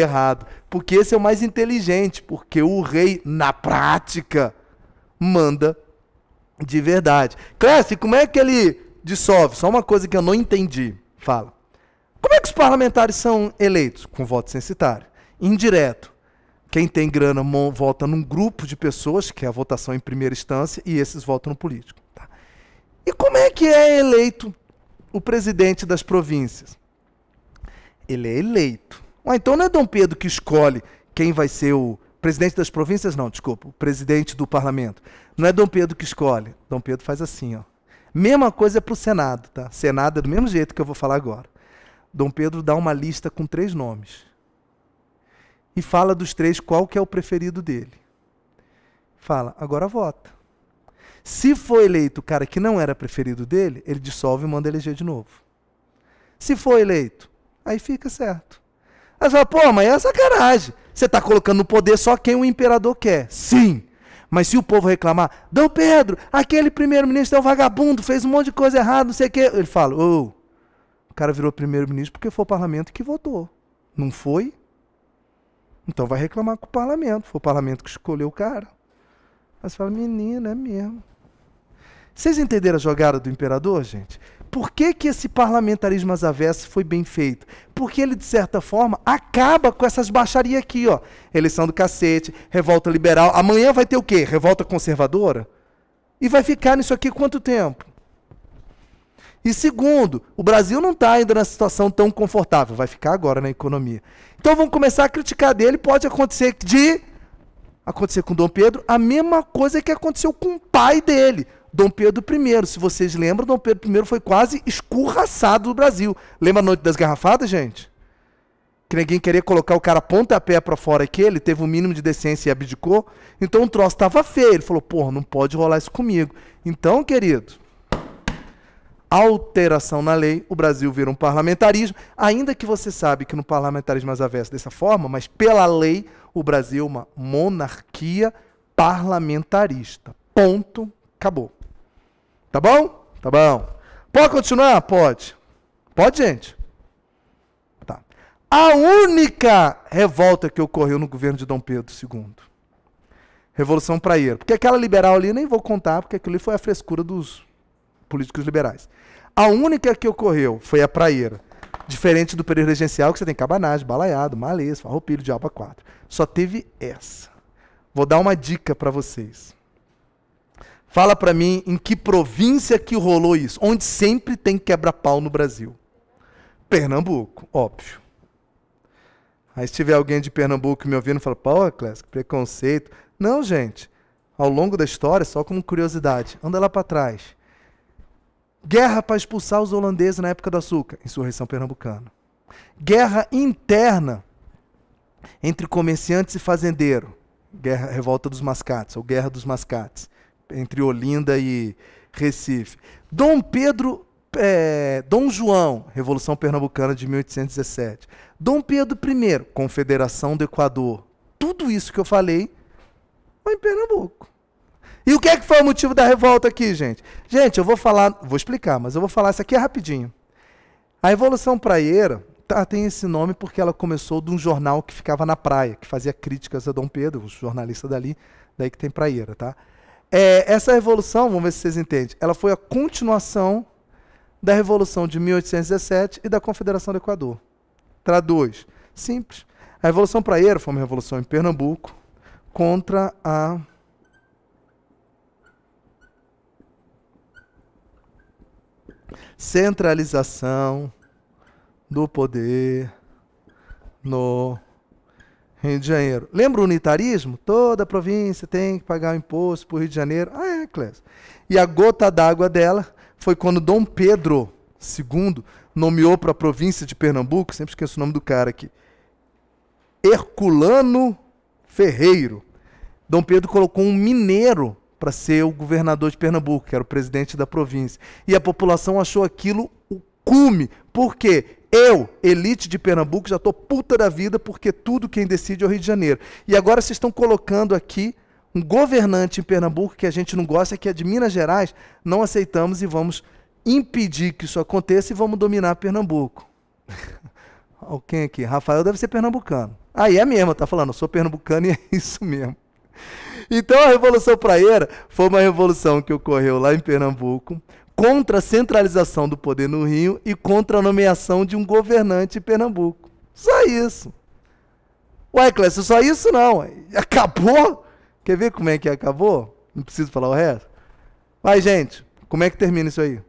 errado. Porque esse é o mais inteligente, porque o rei, na prática, manda de verdade. Clécio, como é que ele dissolve? Só uma coisa que eu não entendi. Fala. Como é que os parlamentares são eleitos? Com voto censitário. Indireto. Quem tem grana vota num grupo de pessoas, que é a votação em primeira instância, e esses votam no político. Tá? E como é que é eleito o presidente das províncias? Ele é eleito ah, então não é Dom Pedro que escolhe quem vai ser o presidente das províncias, não, desculpa, o presidente do parlamento. Não é Dom Pedro que escolhe. Dom Pedro faz assim, ó. Mesma coisa para o Senado, tá? Senado é do mesmo jeito que eu vou falar agora. Dom Pedro dá uma lista com três nomes. E fala dos três qual que é o preferido dele. Fala, agora vota. Se for eleito o cara que não era preferido dele, ele dissolve e manda eleger de novo. Se for eleito, aí fica certo. Aí você fala, pô, mas é sacanagem. Você está colocando no poder só quem o imperador quer. Sim. Mas se o povo reclamar, dão Pedro, aquele primeiro-ministro é um vagabundo, fez um monte de coisa errada, não sei o quê. Ele fala, ô, oh, o cara virou primeiro-ministro porque foi o parlamento que votou. Não foi? Então vai reclamar com o parlamento. Foi o parlamento que escolheu o cara. Aí você fala, menino, é mesmo. Vocês entenderam a jogada do imperador, gente? Por que, que esse parlamentarismo às avessas foi bem feito? Porque ele, de certa forma, acaba com essas baixarias aqui, ó. Eleição do cacete, revolta liberal. Amanhã vai ter o quê? Revolta conservadora? E vai ficar nisso aqui quanto tempo? E segundo, o Brasil não está ainda na situação tão confortável, vai ficar agora na economia. Então vamos começar a criticar dele, pode acontecer de acontecer com Dom Pedro a mesma coisa que aconteceu com o pai dele. Dom Pedro I. Se vocês lembram, Dom Pedro I foi quase escurraçado do Brasil. Lembra a noite das garrafadas, gente? Que ninguém queria colocar o cara pontapé para fora que ele teve o um mínimo de decência e abdicou. Então o troço estava feio. Ele falou, porra, não pode rolar isso comigo. Então, querido, alteração na lei, o Brasil vira um parlamentarismo. Ainda que você sabe que no parlamentarismo é as avesso dessa forma, mas pela lei, o Brasil é uma monarquia parlamentarista. Ponto. Acabou. Tá bom? Tá bom. Pode continuar? Pode. Pode, gente. Tá. A única revolta que ocorreu no governo de Dom Pedro II. Revolução Praieira. Porque aquela liberal ali, nem vou contar, porque aquilo ali foi a frescura dos políticos liberais. A única que ocorreu foi a Praieira. Diferente do período regencial, que você tem cabanagem, balaiado, malês, farroupilho, Diabo 4. Só teve essa. Vou dar uma dica para vocês. Fala para mim em que província que rolou isso, onde sempre tem quebra-pau no Brasil. Pernambuco, óbvio. Aí se tiver alguém de Pernambuco me ouvindo, fala, pô, Clássico, preconceito. Não, gente. Ao longo da história, só como curiosidade, anda lá para trás. Guerra para expulsar os holandeses na época do açúcar, insurreição pernambucana. Guerra interna entre comerciantes e fazendeiro, guerra, revolta dos mascates, ou guerra dos mascates entre Olinda e Recife. Dom Pedro, é, Dom João, Revolução Pernambucana de 1817. Dom Pedro I, Confederação do Equador. Tudo isso que eu falei foi em Pernambuco. E o que é que foi o motivo da revolta aqui, gente? Gente, eu vou falar, vou explicar, mas eu vou falar isso aqui rapidinho. A Revolução Praieira tá, tem esse nome porque ela começou de um jornal que ficava na praia, que fazia críticas a Dom Pedro, os jornalistas dali, daí que tem Praieira, tá? É, essa revolução, vamos ver se vocês entendem, ela foi a continuação da Revolução de 1817 e da Confederação do Equador. Traduz. Simples. A Revolução Praeira foi uma revolução em Pernambuco contra a centralização do poder no Rio de Janeiro. Lembra o unitarismo? Toda província tem que pagar o imposto para o Rio de Janeiro. Ah, é, Clésio. E a gota d'água dela foi quando Dom Pedro II nomeou para a província de Pernambuco, sempre esqueço o nome do cara aqui, Herculano Ferreiro. Dom Pedro colocou um mineiro para ser o governador de Pernambuco, que era o presidente da província. E a população achou aquilo o cume. Por quê? Eu, elite de Pernambuco, já estou puta da vida porque tudo quem decide é o Rio de Janeiro. E agora vocês estão colocando aqui um governante em Pernambuco que a gente não gosta, que é de Minas Gerais, não aceitamos e vamos impedir que isso aconteça e vamos dominar Pernambuco. Quem aqui? Rafael deve ser pernambucano. Aí ah, é mesmo, tá falando, eu sou pernambucano e é isso mesmo. Então a Revolução Praieira foi uma revolução que ocorreu lá em Pernambuco, contra a centralização do poder no Rio e contra a nomeação de um governante em Pernambuco. Só isso. Uai, Clécio, só isso não. Acabou? Quer ver como é que acabou? Não preciso falar o resto. Mas, gente, como é que termina isso aí?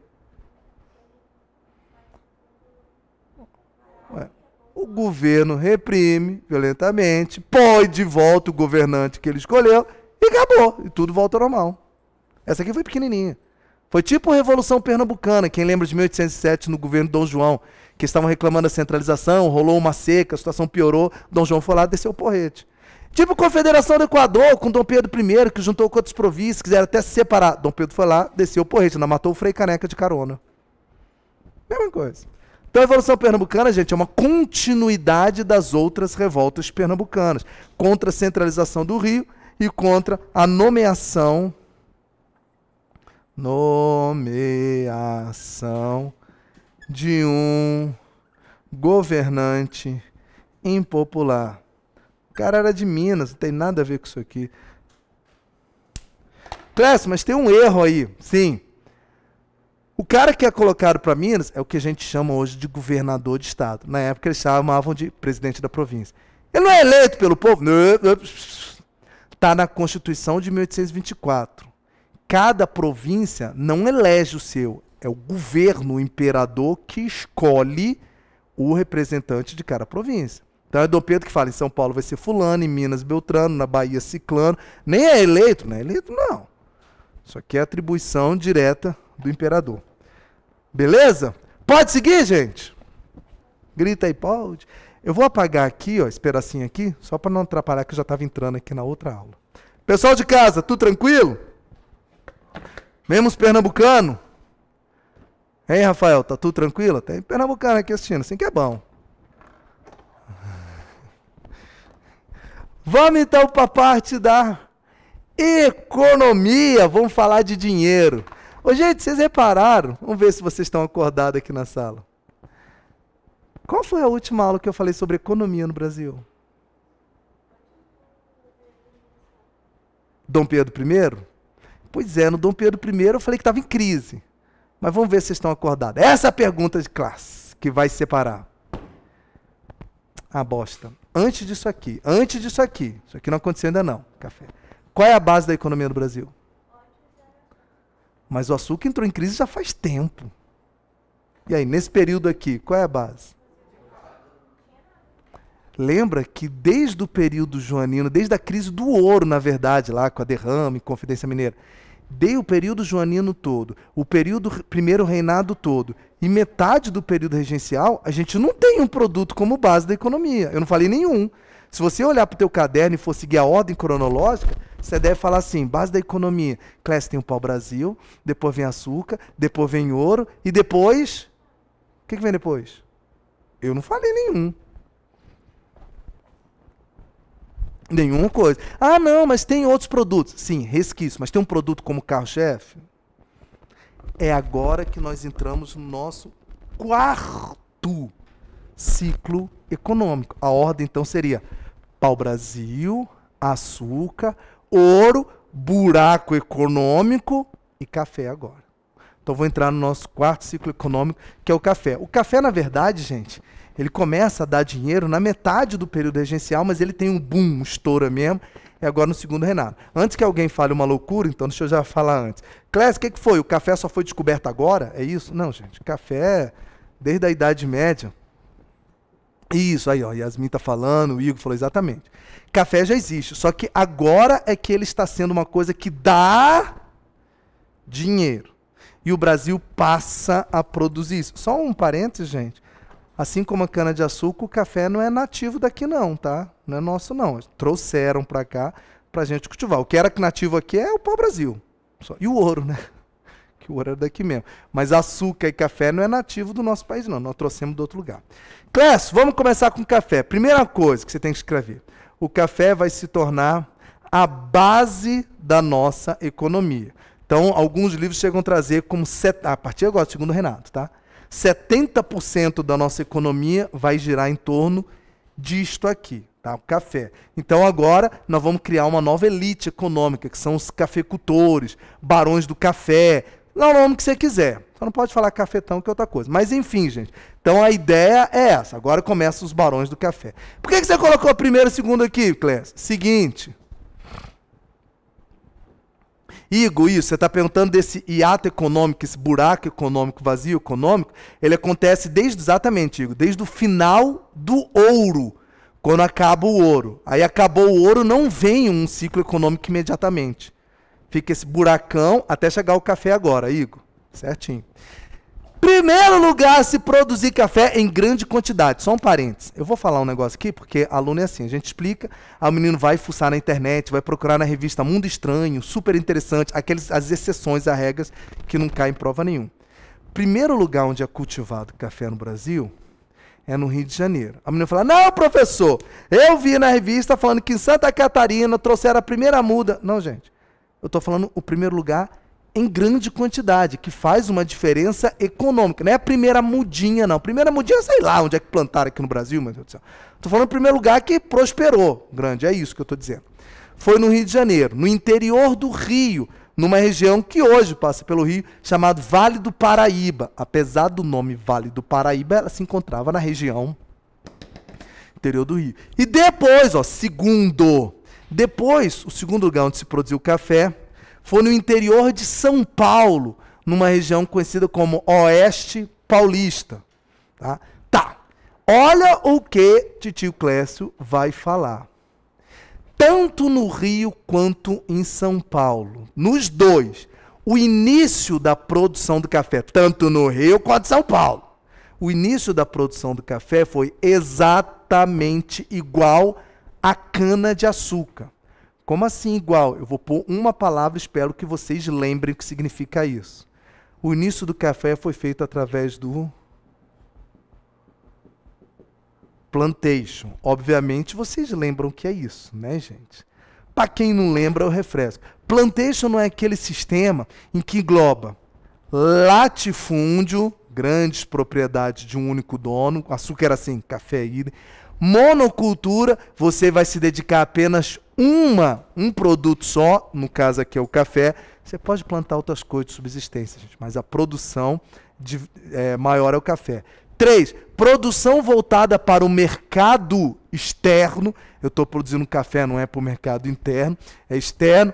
Ué, o governo reprime violentamente, põe de volta o governante que ele escolheu e acabou. E tudo volta ao normal. Essa aqui foi pequenininha. Foi tipo a Revolução Pernambucana, quem lembra de 1807 no governo Dom João, que estavam reclamando da centralização, rolou uma seca, a situação piorou, Dom João foi lá e desceu o porrete. Tipo Confederação do Equador, com Dom Pedro I, que juntou com outras províncias, quiseram até se separar. Dom Pedro foi lá, desceu o porrete, não matou o Frei Caneca de carona. Mesma coisa. Então a Revolução Pernambucana, gente, é uma continuidade das outras revoltas pernambucanas, contra a centralização do Rio e contra a nomeação nomeação de um governante impopular. O cara era de Minas, não tem nada a ver com isso aqui. Clécio, mas tem um erro aí. Sim. O cara que é colocado para Minas é o que a gente chama hoje de governador de estado. Na época eles chamavam de presidente da província. Ele não é eleito pelo povo? Está na Constituição de 1824. Cada província não elege o seu, é o governo, o imperador que escolhe o representante de cada província. Então é Dom Pedro que fala, em São Paulo vai ser fulano, em Minas Beltrano, na Bahia Ciclano. Nem é eleito, não é eleito não. Isso aqui é atribuição direta do imperador. Beleza? Pode seguir, gente? Grita aí, pode. Eu vou apagar aqui, ó, esse pedacinho aqui, só para não atrapalhar que eu já estava entrando aqui na outra aula. Pessoal de casa, tudo tranquilo? Mesmo os pernambucanos? Hein, Rafael? Tá tudo tranquilo? Tem pernambucano aqui assistindo, assim que é bom. Vamos então para a parte da economia. Vamos falar de dinheiro. Ô, gente, vocês repararam? Vamos ver se vocês estão acordados aqui na sala. Qual foi a última aula que eu falei sobre economia no Brasil? Dom Pedro I? Pois é, no Dom Pedro I eu falei que estava em crise. Mas vamos ver se vocês estão acordados. Essa é a pergunta de classe que vai separar. a bosta. Antes disso aqui, antes disso aqui, isso aqui não aconteceu ainda não, café. Qual é a base da economia do Brasil? Mas o açúcar entrou em crise já faz tempo. E aí, nesse período aqui, qual é a base? Lembra que desde o período joanino, desde a crise do ouro, na verdade, lá com a derrama e Confidência Mineira, dei o período joanino todo, o período primeiro reinado todo e metade do período regencial, a gente não tem um produto como base da economia. Eu não falei nenhum. Se você olhar para o teu caderno e for seguir a ordem cronológica, você deve falar assim, base da economia, Clécio tem o pau-brasil, depois vem açúcar, depois vem ouro e depois... O que, que vem depois? Eu não falei nenhum. Nenhuma coisa. Ah, não, mas tem outros produtos. Sim, resquício, mas tem um produto como carro-chefe? É agora que nós entramos no nosso quarto ciclo econômico. A ordem, então, seria pau-brasil, açúcar, ouro, buraco econômico e café agora. Então vou entrar no nosso quarto ciclo econômico, que é o café. O café, na verdade, gente, ele começa a dar dinheiro na metade do período regencial, mas ele tem um boom, um estoura mesmo, e agora no segundo reinado. Antes que alguém fale uma loucura, então deixa eu já falar antes. Clécio, o que, que foi? O café só foi descoberto agora? É isso? Não, gente, café, desde a Idade Média, isso, aí, ó, Yasmin está falando, o Igor falou exatamente. Café já existe, só que agora é que ele está sendo uma coisa que dá dinheiro. E o Brasil passa a produzir isso. Só um parênteses, gente. Assim como a cana-de-açúcar, o café não é nativo daqui, não, tá? Não é nosso, não. trouxeram para cá para a gente cultivar. O que era nativo aqui é o pau-brasil. E o ouro, né? Que o ouro era é daqui mesmo. Mas açúcar e café não é nativo do nosso país, não. Nós trouxemos de outro lugar. Clécio, vamos começar com café. Primeira coisa que você tem que escrever: o café vai se tornar a base da nossa economia. Então, alguns livros chegam a trazer como set... a partir agora, segundo o Renato, tá? 70% da nossa economia vai girar em torno disto aqui, tá? O café. Então agora nós vamos criar uma nova elite econômica, que são os cafeicultores, barões do café, lá o nome que você quiser. Só não pode falar cafetão que é outra coisa. Mas enfim, gente. Então a ideia é essa. Agora começam os barões do café. Por que, que você colocou a primeira e segundo segunda aqui, Clécio? Seguinte. Igor, isso, você está perguntando desse hiato econômico, esse buraco econômico, vazio econômico, ele acontece desde, exatamente, Igor, desde o final do ouro, quando acaba o ouro. Aí acabou o ouro, não vem um ciclo econômico imediatamente. Fica esse buracão até chegar o café agora, Igor. Certinho. Primeiro lugar, se produzir café em grande quantidade. Só um parênteses. Eu vou falar um negócio aqui, porque aluno é assim, a gente explica, o menino vai fuçar na internet, vai procurar na revista Mundo Estranho, super interessante, aqueles, as exceções a regras que não caem em prova nenhuma. Primeiro lugar onde é cultivado café no Brasil é no Rio de Janeiro. A menina fala: Não, professor, eu vi na revista falando que em Santa Catarina trouxeram a primeira muda. Não, gente, eu estou falando o primeiro lugar em grande quantidade, que faz uma diferença econômica. Não é a primeira mudinha, não. Primeira mudinha, sei lá onde é que plantaram aqui no Brasil, meu Deus do céu. Estou falando em primeiro lugar que prosperou grande, é isso que eu estou dizendo. Foi no Rio de Janeiro, no interior do Rio, numa região que hoje passa pelo Rio, chamado Vale do Paraíba. Apesar do nome Vale do Paraíba, ela se encontrava na região interior do Rio. E depois, ó, segundo, depois, o segundo lugar onde se produziu café foi no interior de São Paulo, numa região conhecida como Oeste Paulista. Tá? tá. Olha o que Titio Clécio vai falar. Tanto no Rio quanto em São Paulo, nos dois, o início da produção do café, tanto no Rio quanto em São Paulo, o início da produção do café foi exatamente igual à cana de açúcar. Como assim igual? Eu vou pôr uma palavra, espero que vocês lembrem o que significa isso. O início do café foi feito através do plantation. Obviamente vocês lembram o que é isso, né, gente? Para quem não lembra, eu refresco. Plantation não é aquele sistema em que engloba latifúndio, grandes propriedades de um único dono, açúcar assim, café, Monocultura, você vai se dedicar apenas uma, um produto só, no caso aqui é o café. Você pode plantar outras coisas de subsistência, gente, mas a produção de, é, maior é o café. Três, produção voltada para o mercado externo. Eu estou produzindo café, não é para o mercado interno, é externo,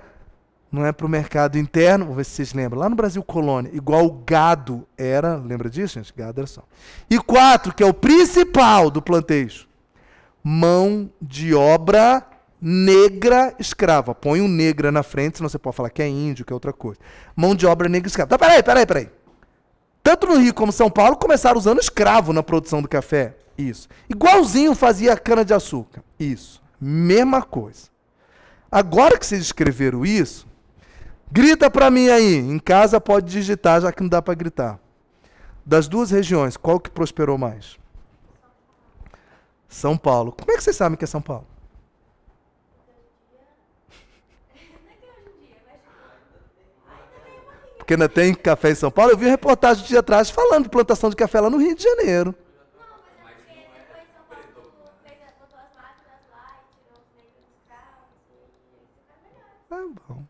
não é para o mercado interno. Vou ver se vocês lembram. Lá no Brasil Colônia, igual o gado era, lembra disso, gente? Gado era só. E quatro, que é o principal do plantejo mão de obra negra escrava. Põe um negra na frente, senão você pode falar que é índio, que é outra coisa. Mão de obra negra escrava. Tá, peraí, peraí, peraí. Tanto no Rio como São Paulo começaram usando escravo na produção do café. Isso. Igualzinho fazia cana-de-açúcar. Isso. Mesma coisa. Agora que vocês escreveram isso, grita para mim aí. Em casa pode digitar, já que não dá para gritar. Das duas regiões, qual que prosperou mais? São Paulo. Como é que vocês sabem que é São Paulo? Porque ainda tem café em São Paulo. Eu vi uma reportagem de dia atrás falando de plantação de café lá no Rio de Janeiro. Tá bom.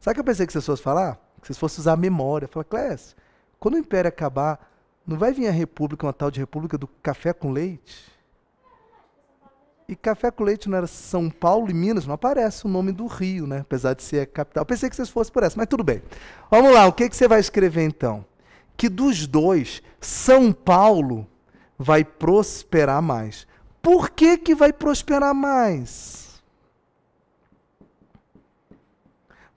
Sabe o que eu pensei que vocês fossem falar? Que vocês fossem usar a memória. Falar, Clécio, quando o império acabar, não vai vir a república, uma tal de república do café com leite? E café com leite não era São Paulo e Minas? Não aparece o nome do Rio, né? Apesar de ser a capital. pensei que vocês fossem por essa, mas tudo bem. Vamos lá, o que, que você vai escrever então? Que dos dois, São Paulo vai prosperar mais. Por que, que vai prosperar mais?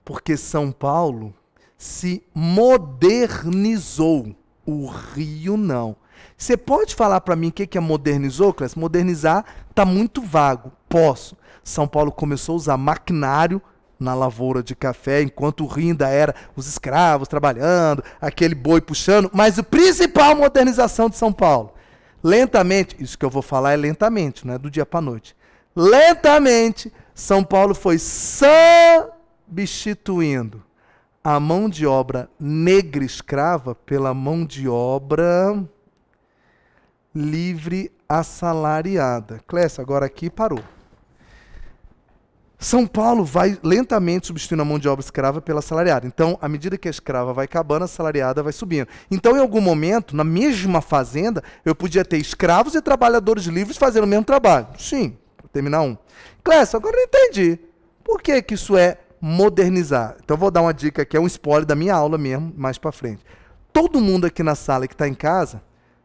Porque São Paulo se modernizou o Rio não. Você pode falar para mim o que, que é modernizou, Clécio? Modernizar tá muito vago. Posso. São Paulo começou a usar maquinário na lavoura de café, enquanto o Rio ainda era os escravos trabalhando, aquele boi puxando. Mas o principal modernização de São Paulo. Lentamente, isso que eu vou falar é lentamente, não é do dia para noite. Lentamente, São Paulo foi substituindo a mão de obra negra escrava pela mão de obra livre assalariada. Clécia, agora aqui parou. São Paulo vai lentamente substituindo a mão de obra escrava pela assalariada. Então, à medida que a escrava vai acabando, a assalariada vai subindo. Então, em algum momento, na mesma fazenda, eu podia ter escravos e trabalhadores livres fazendo o mesmo trabalho. Sim, vou terminar um. Clécio, agora eu entendi. Por que, que isso é modernizar. Então eu vou dar uma dica que é um spoiler da minha aula mesmo, mais para frente. Todo mundo aqui na sala que está em casa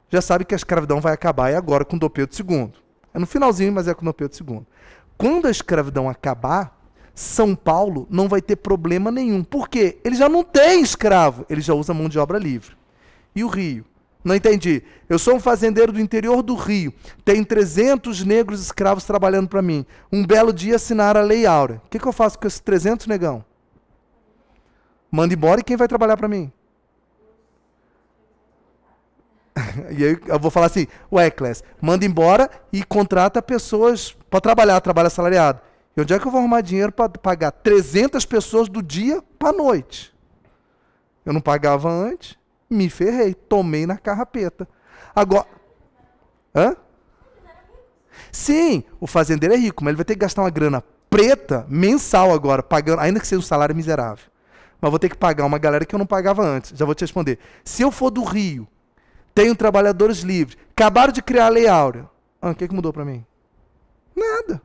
já sabe que a escravidão vai acabar e agora com Dom Pedro II. É no finalzinho, mas é com Dom Pedro II. Quando a escravidão acabar, São Paulo não vai ter problema nenhum. Por quê? Ele já não tem escravo, ele já usa mão de obra livre. E o Rio? Não entendi. Eu sou um fazendeiro do interior do Rio. Tem 300 negros escravos trabalhando para mim. Um belo dia assinaram a Lei Áurea. O que, que eu faço com esses 300 negão? Manda embora e quem vai trabalhar para mim? e aí eu vou falar assim, ué, Clécio, manda embora e contrata pessoas para trabalhar, trabalho assalariado. E onde é que eu vou arrumar dinheiro para pagar 300 pessoas do dia para a noite? Eu não pagava antes me ferrei, tomei na carrapeta. Agora. Hã? Sim, o fazendeiro é rico, mas ele vai ter que gastar uma grana preta mensal agora, pagando, ainda que seja um salário miserável. Mas vou ter que pagar uma galera que eu não pagava antes. Já vou te responder. Se eu for do Rio, tenho trabalhadores livres, acabaram de criar a Lei Áurea. Ah, o que, é que mudou para mim? Nada.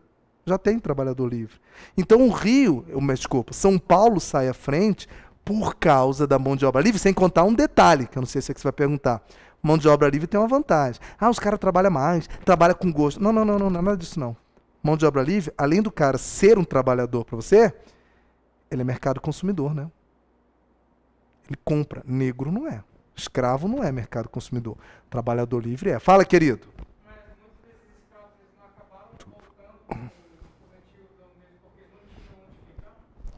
Já tem trabalhador livre. Então o Rio, desculpa, São Paulo sai à frente por causa da mão de obra livre, sem contar um detalhe, que eu não sei se é que você vai perguntar. Mão de obra livre tem uma vantagem. Ah, os caras trabalham mais, trabalham com gosto. Não, não, não, não, nada disso não. Mão de obra livre, além do cara ser um trabalhador para você, ele é mercado consumidor, né? Ele compra. Negro não é. Escravo não é mercado consumidor. Trabalhador livre é. Fala, querido.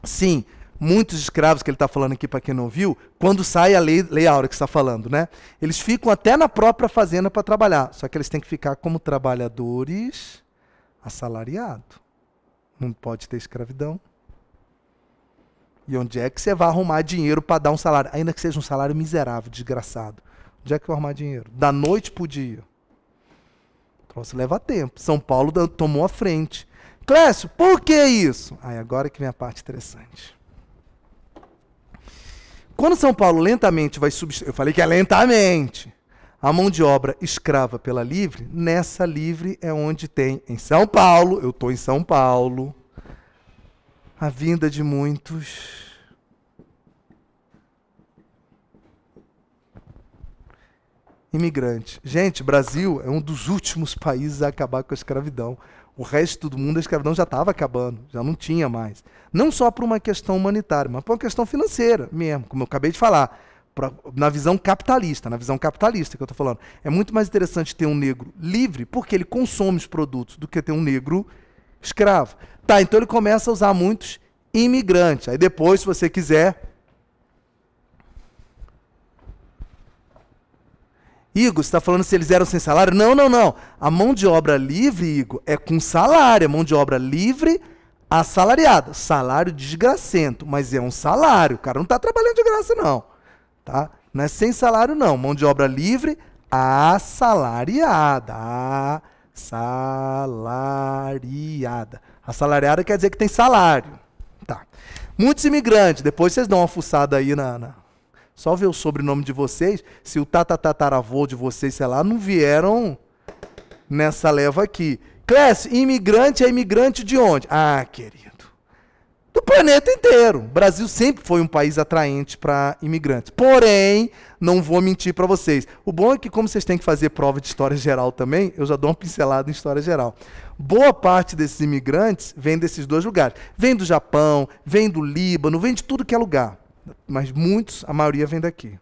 Sim, muitos escravos que ele está falando aqui para quem não viu, quando sai a lei, lei áurea que está falando, né? Eles ficam até na própria fazenda para trabalhar, só que eles têm que ficar como trabalhadores assalariados. Não pode ter escravidão. E onde é que você vai arrumar dinheiro para dar um salário, ainda que seja um salário miserável, desgraçado? Onde é que eu vou arrumar dinheiro? Da noite para o dia. O troço leva tempo. São Paulo tomou a frente. Clécio, por que isso? Aí agora que vem a parte interessante. Quando São Paulo lentamente vai substituir, eu falei que é lentamente, a mão de obra escrava pela livre, nessa livre é onde tem, em São Paulo, eu estou em São Paulo, a vinda de muitos. Imigrantes. Gente, Brasil é um dos últimos países a acabar com a escravidão. O resto do mundo a escravidão já estava acabando, já não tinha mais. Não só por uma questão humanitária, mas por uma questão financeira mesmo, como eu acabei de falar. Pra, na visão capitalista, na visão capitalista que eu estou falando. É muito mais interessante ter um negro livre, porque ele consome os produtos, do que ter um negro escravo. Tá, então ele começa a usar muitos imigrantes. Aí depois, se você quiser, Igor, você está falando se eles eram sem salário? Não, não, não. A mão de obra livre, Igor, é com salário. A mão de obra livre assalariada. Salário desgracento, mas é um salário. O cara não está trabalhando de graça, não. Tá? Não é sem salário, não. Mão de obra livre assalariada. Assalariada. Assalariada quer dizer que tem salário. Tá. Muitos imigrantes. Depois vocês dão uma fuçada aí na, na só ver o sobrenome de vocês, se o tatatataravô de vocês, sei lá, não vieram nessa leva aqui. Clécio, imigrante é imigrante de onde? Ah, querido. Do planeta inteiro. O Brasil sempre foi um país atraente para imigrantes. Porém, não vou mentir para vocês. O bom é que, como vocês têm que fazer prova de história geral também, eu já dou uma pincelada em história geral. Boa parte desses imigrantes vem desses dois lugares. Vem do Japão, vem do Líbano, vem de tudo que é lugar mas muitos, a maioria vem daqui.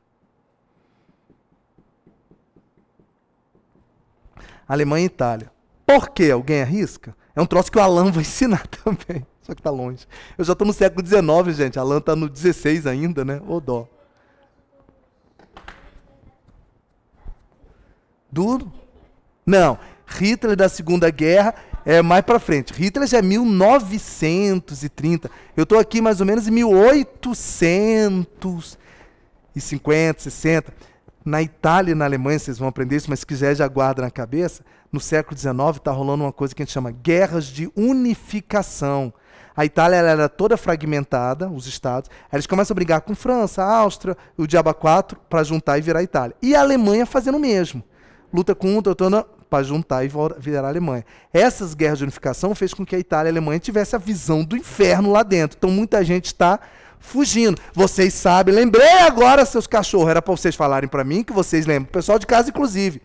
Alemanha e Itália. Por que alguém arrisca? É um troço que o Alan vai ensinar também. Só que tá longe. Eu já estou no século XIX, gente. Alan está no XVI ainda, né? Ô dó. Duro? Não. Hitler da Segunda Guerra é mais para frente. Hitler já é 1930. Eu estou aqui mais ou menos em 1850, 60. Na Itália e na Alemanha, vocês vão aprender isso, mas se quiser já guarda na cabeça, no século XIX está rolando uma coisa que a gente chama guerras de unificação. A Itália era toda fragmentada, os estados. eles começam a brigar com França, Áustria, o Diaba 4, para juntar e virar a Itália. E a Alemanha fazendo o mesmo. Luta com um, tentando para juntar e virar a Alemanha. Essas guerras de unificação fez com que a Itália e a Alemanha tivesse a visão do inferno lá dentro. Então muita gente está fugindo. Vocês sabem, lembrei agora seus cachorros, era para vocês falarem para mim que vocês lembram, o pessoal de casa inclusive.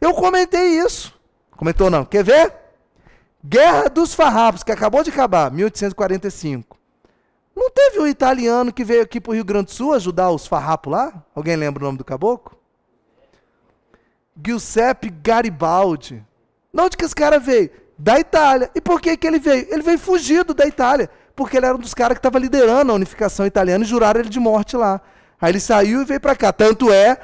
Eu comentei isso. Comentou não, quer ver? Guerra dos Farrapos, que acabou de acabar, 1845. Não teve um italiano que veio aqui para o Rio Grande do Sul ajudar os farrapos lá? Alguém lembra o nome do caboclo? Giuseppe Garibaldi. De onde que esse cara veio? Da Itália. E por que, que ele veio? Ele veio fugido da Itália, porque ele era um dos caras que estava liderando a unificação italiana e juraram ele de morte lá. Aí ele saiu e veio para cá. Tanto é.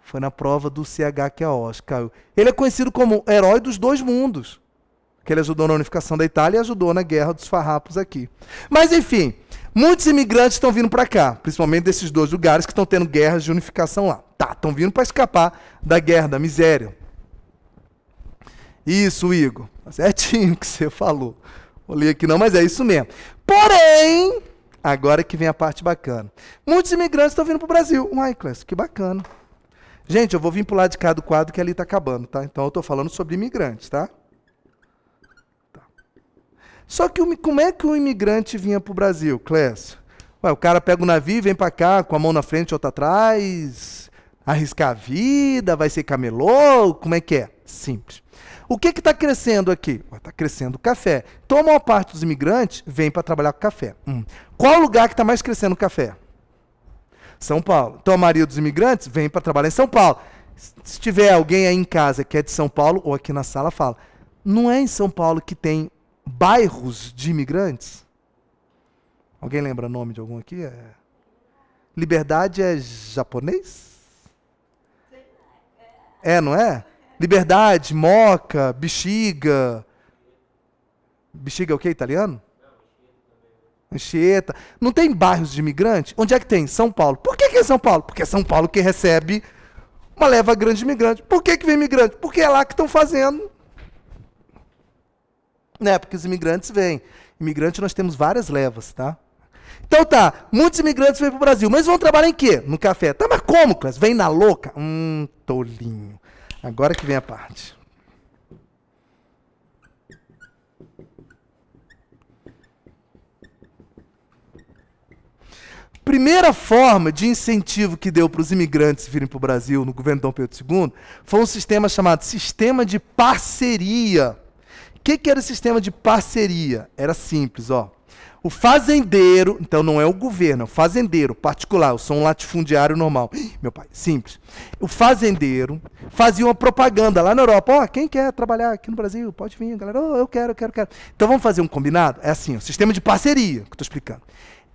Foi na prova do CH que é a Oscar caiu. Ele é conhecido como herói dos dois mundos. Que ele ajudou na unificação da Itália e ajudou na guerra dos farrapos aqui. Mas enfim, muitos imigrantes estão vindo para cá, principalmente desses dois lugares que estão tendo guerras de unificação lá matar, tá, estão vindo para escapar da guerra, da miséria. Isso, Igor. Tá certinho que você falou. Olhei aqui não, mas é isso mesmo. Porém, agora que vem a parte bacana. Muitos imigrantes estão vindo para o Brasil. Uai, Clécio, que bacana. Gente, eu vou vir para o lado de cá do quadro que ali está acabando, tá? Então eu estou falando sobre imigrantes, tá? tá. Só que como é que o imigrante vinha para o Brasil, Clécio? Ué, o cara pega o navio e vem para cá com a mão na frente e outra atrás. Arriscar a vida, vai ser camelô, como é que é? Simples. O que está crescendo aqui? Está crescendo o café. Então, a maior parte dos imigrantes vem para trabalhar com café. Hum. Qual lugar que está mais crescendo o café? São Paulo. Então, a maioria dos imigrantes vem para trabalhar em São Paulo. Se tiver alguém aí em casa que é de São Paulo, ou aqui na sala, fala. Não é em São Paulo que tem bairros de imigrantes? Alguém lembra o nome de algum aqui? É... Liberdade é japonês? É, não é? Liberdade, moca, bexiga. Bexiga é o que, italiano? Anchieta. Não tem bairros de imigrante? Onde é que tem? São Paulo. Por que, que é São Paulo? Porque é São Paulo que recebe uma leva grande de imigrante. Por que, que vem imigrante? Porque é lá que estão fazendo. Né? Porque os imigrantes vêm. Imigrante nós temos várias levas, tá? Então tá, muitos imigrantes vêm para o Brasil, mas vão trabalhar em quê? No café. Tá, mas como, Clássico? Vem na louca? Hum, tolinho. Agora que vem a parte. Primeira forma de incentivo que deu para os imigrantes virem para o Brasil no governo Dom Pedro II foi um sistema chamado Sistema de Parceria. O que, que era o sistema de parceria? Era simples, ó. O fazendeiro, então não é o governo, é o fazendeiro particular, eu sou um latifundiário normal. Meu pai, simples. O fazendeiro fazia uma propaganda lá na Europa. Ó, oh, quem quer trabalhar aqui no Brasil, pode vir, galera. Oh, eu quero, eu quero, eu quero. Então vamos fazer um combinado? É assim, o sistema de parceria que eu estou explicando.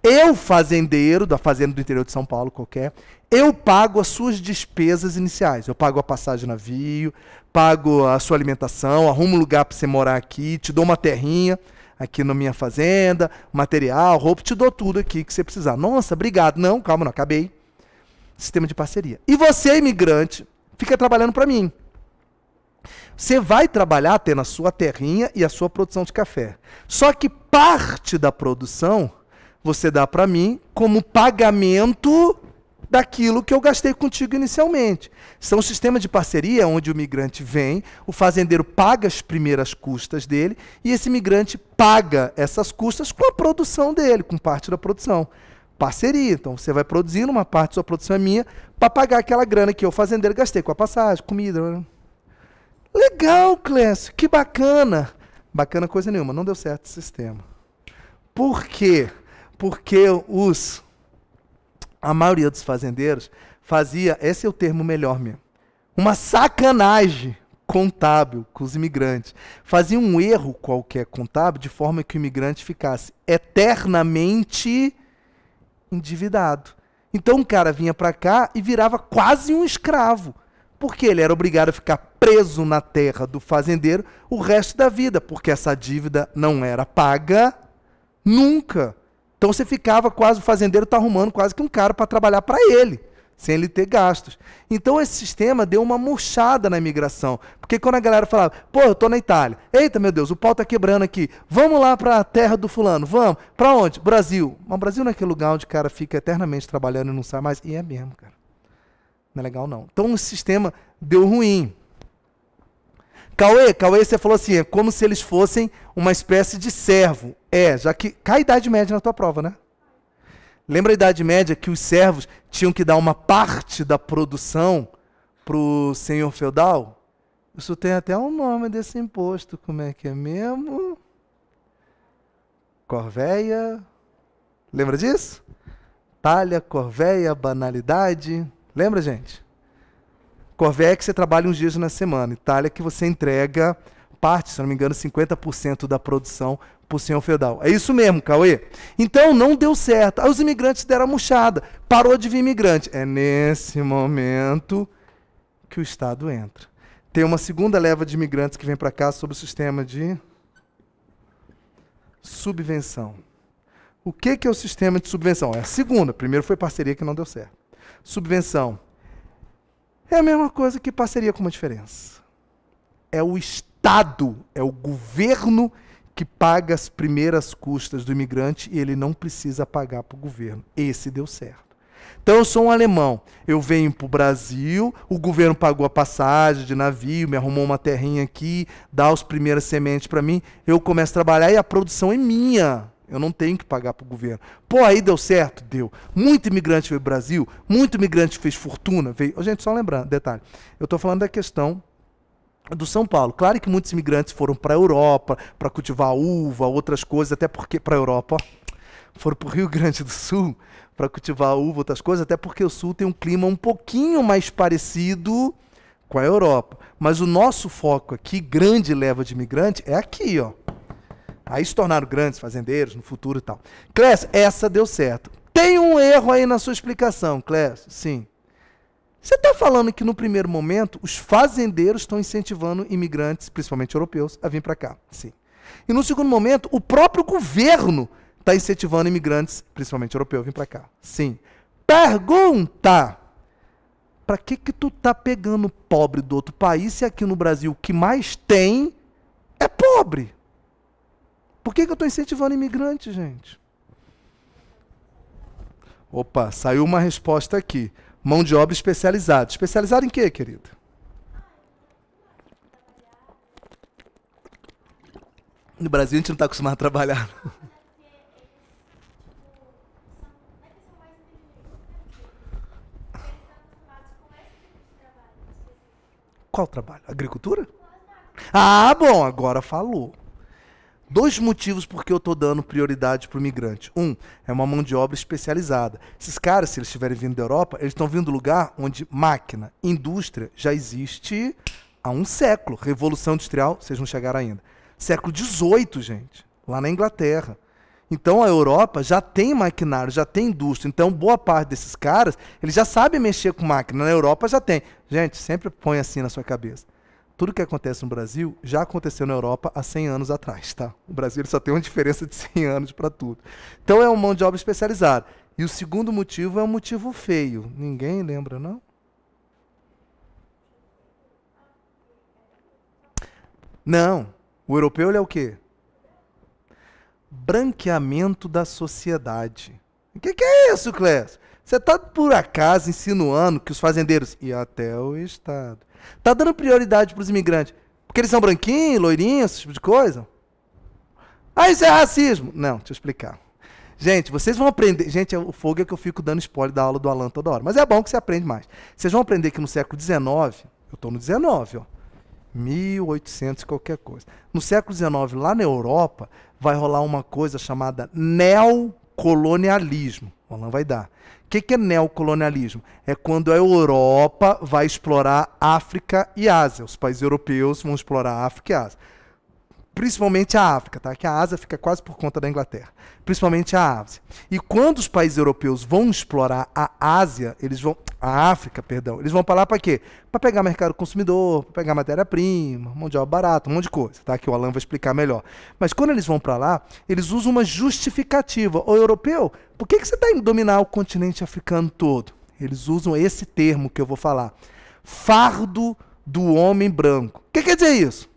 Eu, fazendeiro, da fazenda do interior de São Paulo qualquer, eu pago as suas despesas iniciais. Eu pago a passagem de navio, pago a sua alimentação, arrumo um lugar para você morar aqui, te dou uma terrinha aqui na minha fazenda, material, roupa, te dou tudo aqui que você precisar. Nossa, obrigado. Não, calma, não acabei. Sistema de parceria. E você, imigrante, fica trabalhando para mim. Você vai trabalhar tendo a sua terrinha e a sua produção de café. Só que parte da produção você dá para mim como pagamento daquilo que eu gastei contigo inicialmente. São um sistema de parceria onde o migrante vem, o fazendeiro paga as primeiras custas dele e esse migrante paga essas custas com a produção dele, com parte da produção. Parceria. Então você vai produzindo, uma parte da sua produção é minha, para pagar aquela grana que eu, fazendeiro, gastei com a passagem, comida. Né? Legal, Clécio, que bacana. Bacana coisa nenhuma, não deu certo o sistema. Por quê? Porque os a maioria dos fazendeiros fazia, esse é o termo melhor mesmo, uma sacanagem contábil com os imigrantes. Fazia um erro qualquer contábil de forma que o imigrante ficasse eternamente endividado. Então o cara vinha para cá e virava quase um escravo, porque ele era obrigado a ficar preso na terra do fazendeiro o resto da vida, porque essa dívida não era paga nunca. Então você ficava quase, o fazendeiro está arrumando quase que um cara para trabalhar para ele, sem ele ter gastos. Então esse sistema deu uma murchada na imigração. Porque quando a galera falava, pô, eu tô na Itália, eita meu Deus, o pau tá quebrando aqui, vamos lá para a terra do fulano, vamos, para onde? Brasil. Mas Brasil não é aquele lugar onde o cara fica eternamente trabalhando e não sai mais. E é mesmo, cara. Não é legal não. Então o sistema deu ruim. Cauê, Cauê, você falou assim, é como se eles fossem uma espécie de servo. É, já que cai a Idade Média na tua prova, né? Lembra a Idade Média que os servos tinham que dar uma parte da produção para o senhor feudal? Isso tem até um nome desse imposto, como é que é mesmo? Corveia. Lembra disso? Talha, corveia, banalidade. Lembra, gente? Corvec você trabalha uns dias na semana. Itália que você entrega parte, se não me engano, 50% da produção para o senhor feudal. É isso mesmo, Cauê. Então não deu certo. Aí os imigrantes deram a murchada. Parou de vir imigrante. É nesse momento que o Estado entra. Tem uma segunda leva de imigrantes que vem para cá sob o sistema de subvenção. O que, que é o sistema de subvenção? É a segunda. Primeiro foi parceria que não deu certo. Subvenção é a mesma coisa que parceria com uma diferença. É o Estado, é o governo que paga as primeiras custas do imigrante e ele não precisa pagar para o governo. Esse deu certo. Então eu sou um alemão, eu venho para o Brasil, o governo pagou a passagem de navio, me arrumou uma terrinha aqui, dá as primeiras sementes para mim, eu começo a trabalhar e a produção é minha. Eu não tenho que pagar para o governo. Pô, aí deu certo? Deu. Muito imigrante veio para o Brasil, muito imigrante fez fortuna. Veio. Oh, gente, só lembrando, detalhe. Eu estou falando da questão do São Paulo. Claro que muitos imigrantes foram para a Europa, para cultivar uva, outras coisas, até porque para a Europa, foram para o Rio Grande do Sul para cultivar uva, outras coisas, até porque o Sul tem um clima um pouquinho mais parecido com a Europa. Mas o nosso foco aqui, grande leva de imigrante, é aqui, ó. Aí se tornaram grandes fazendeiros no futuro e tal. Clécio, essa deu certo. Tem um erro aí na sua explicação, Clécio. Sim. Você está falando que no primeiro momento os fazendeiros estão incentivando imigrantes, principalmente europeus, a vir para cá. Sim. E no segundo momento, o próprio governo está incentivando imigrantes, principalmente europeus, a vir para cá. Sim. Pergunta! Para que que tu tá pegando pobre do outro país se aqui no Brasil o que mais tem é pobre? Por que, que eu estou incentivando imigrante, gente? Opa, saiu uma resposta aqui. Mão de obra especializada. Especializada em quê, querida? No Brasil a gente não está acostumado a trabalhar. Qual trabalho? Agricultura? Ah, bom, agora falou dois motivos porque eu tô dando prioridade pro migrante. Um, é uma mão de obra especializada. Esses caras, se eles estiverem vindo da Europa, eles estão vindo do lugar onde máquina, indústria já existe há um século. Revolução Industrial, vocês não chegaram ainda. Século XVIII, gente, lá na Inglaterra. Então a Europa já tem maquinário, já tem indústria. Então boa parte desses caras, eles já sabem mexer com máquina. Na Europa já tem. Gente, sempre põe assim na sua cabeça tudo que acontece no Brasil já aconteceu na Europa há 100 anos atrás, tá? O Brasil só tem uma diferença de 100 anos para tudo. Então é um mão de obra especializada. E o segundo motivo é um motivo feio. Ninguém lembra, não? Não. O europeu é o quê? Branqueamento da sociedade. O que, que é isso, Clécio? Você está por acaso insinuando que os fazendeiros e até o Estado Tá dando prioridade para os imigrantes porque eles são branquinhos, loirinhos, esse tipo de coisa? Ah, isso é racismo. Não, deixa eu explicar. Gente, vocês vão aprender. Gente, é o fogo é que eu fico dando spoiler da aula do Alan toda hora. Mas é bom que você aprende mais. Vocês vão aprender que no século XIX, eu estou no XIX, ó, 1800 qualquer coisa. No século XIX, lá na Europa, vai rolar uma coisa chamada neo colonialismo. Olan vai dar. O que, que é neocolonialismo? É quando a Europa vai explorar África e Ásia. Os países europeus vão explorar África e Ásia principalmente a África, tá? que a Ásia fica quase por conta da Inglaterra, principalmente a Ásia. E quando os países europeus vão explorar a Ásia, eles vão a África, perdão, eles vão para lá para quê? Para pegar mercado consumidor, para pegar matéria-prima, mão de obra barata, um monte de coisa, tá? Que o Alan vai explicar melhor. Mas quando eles vão para lá, eles usam uma justificativa. Ô europeu, por que, que você está indo dominar o continente africano todo? Eles usam esse termo que eu vou falar. Fardo do homem branco. O que quer dizer isso?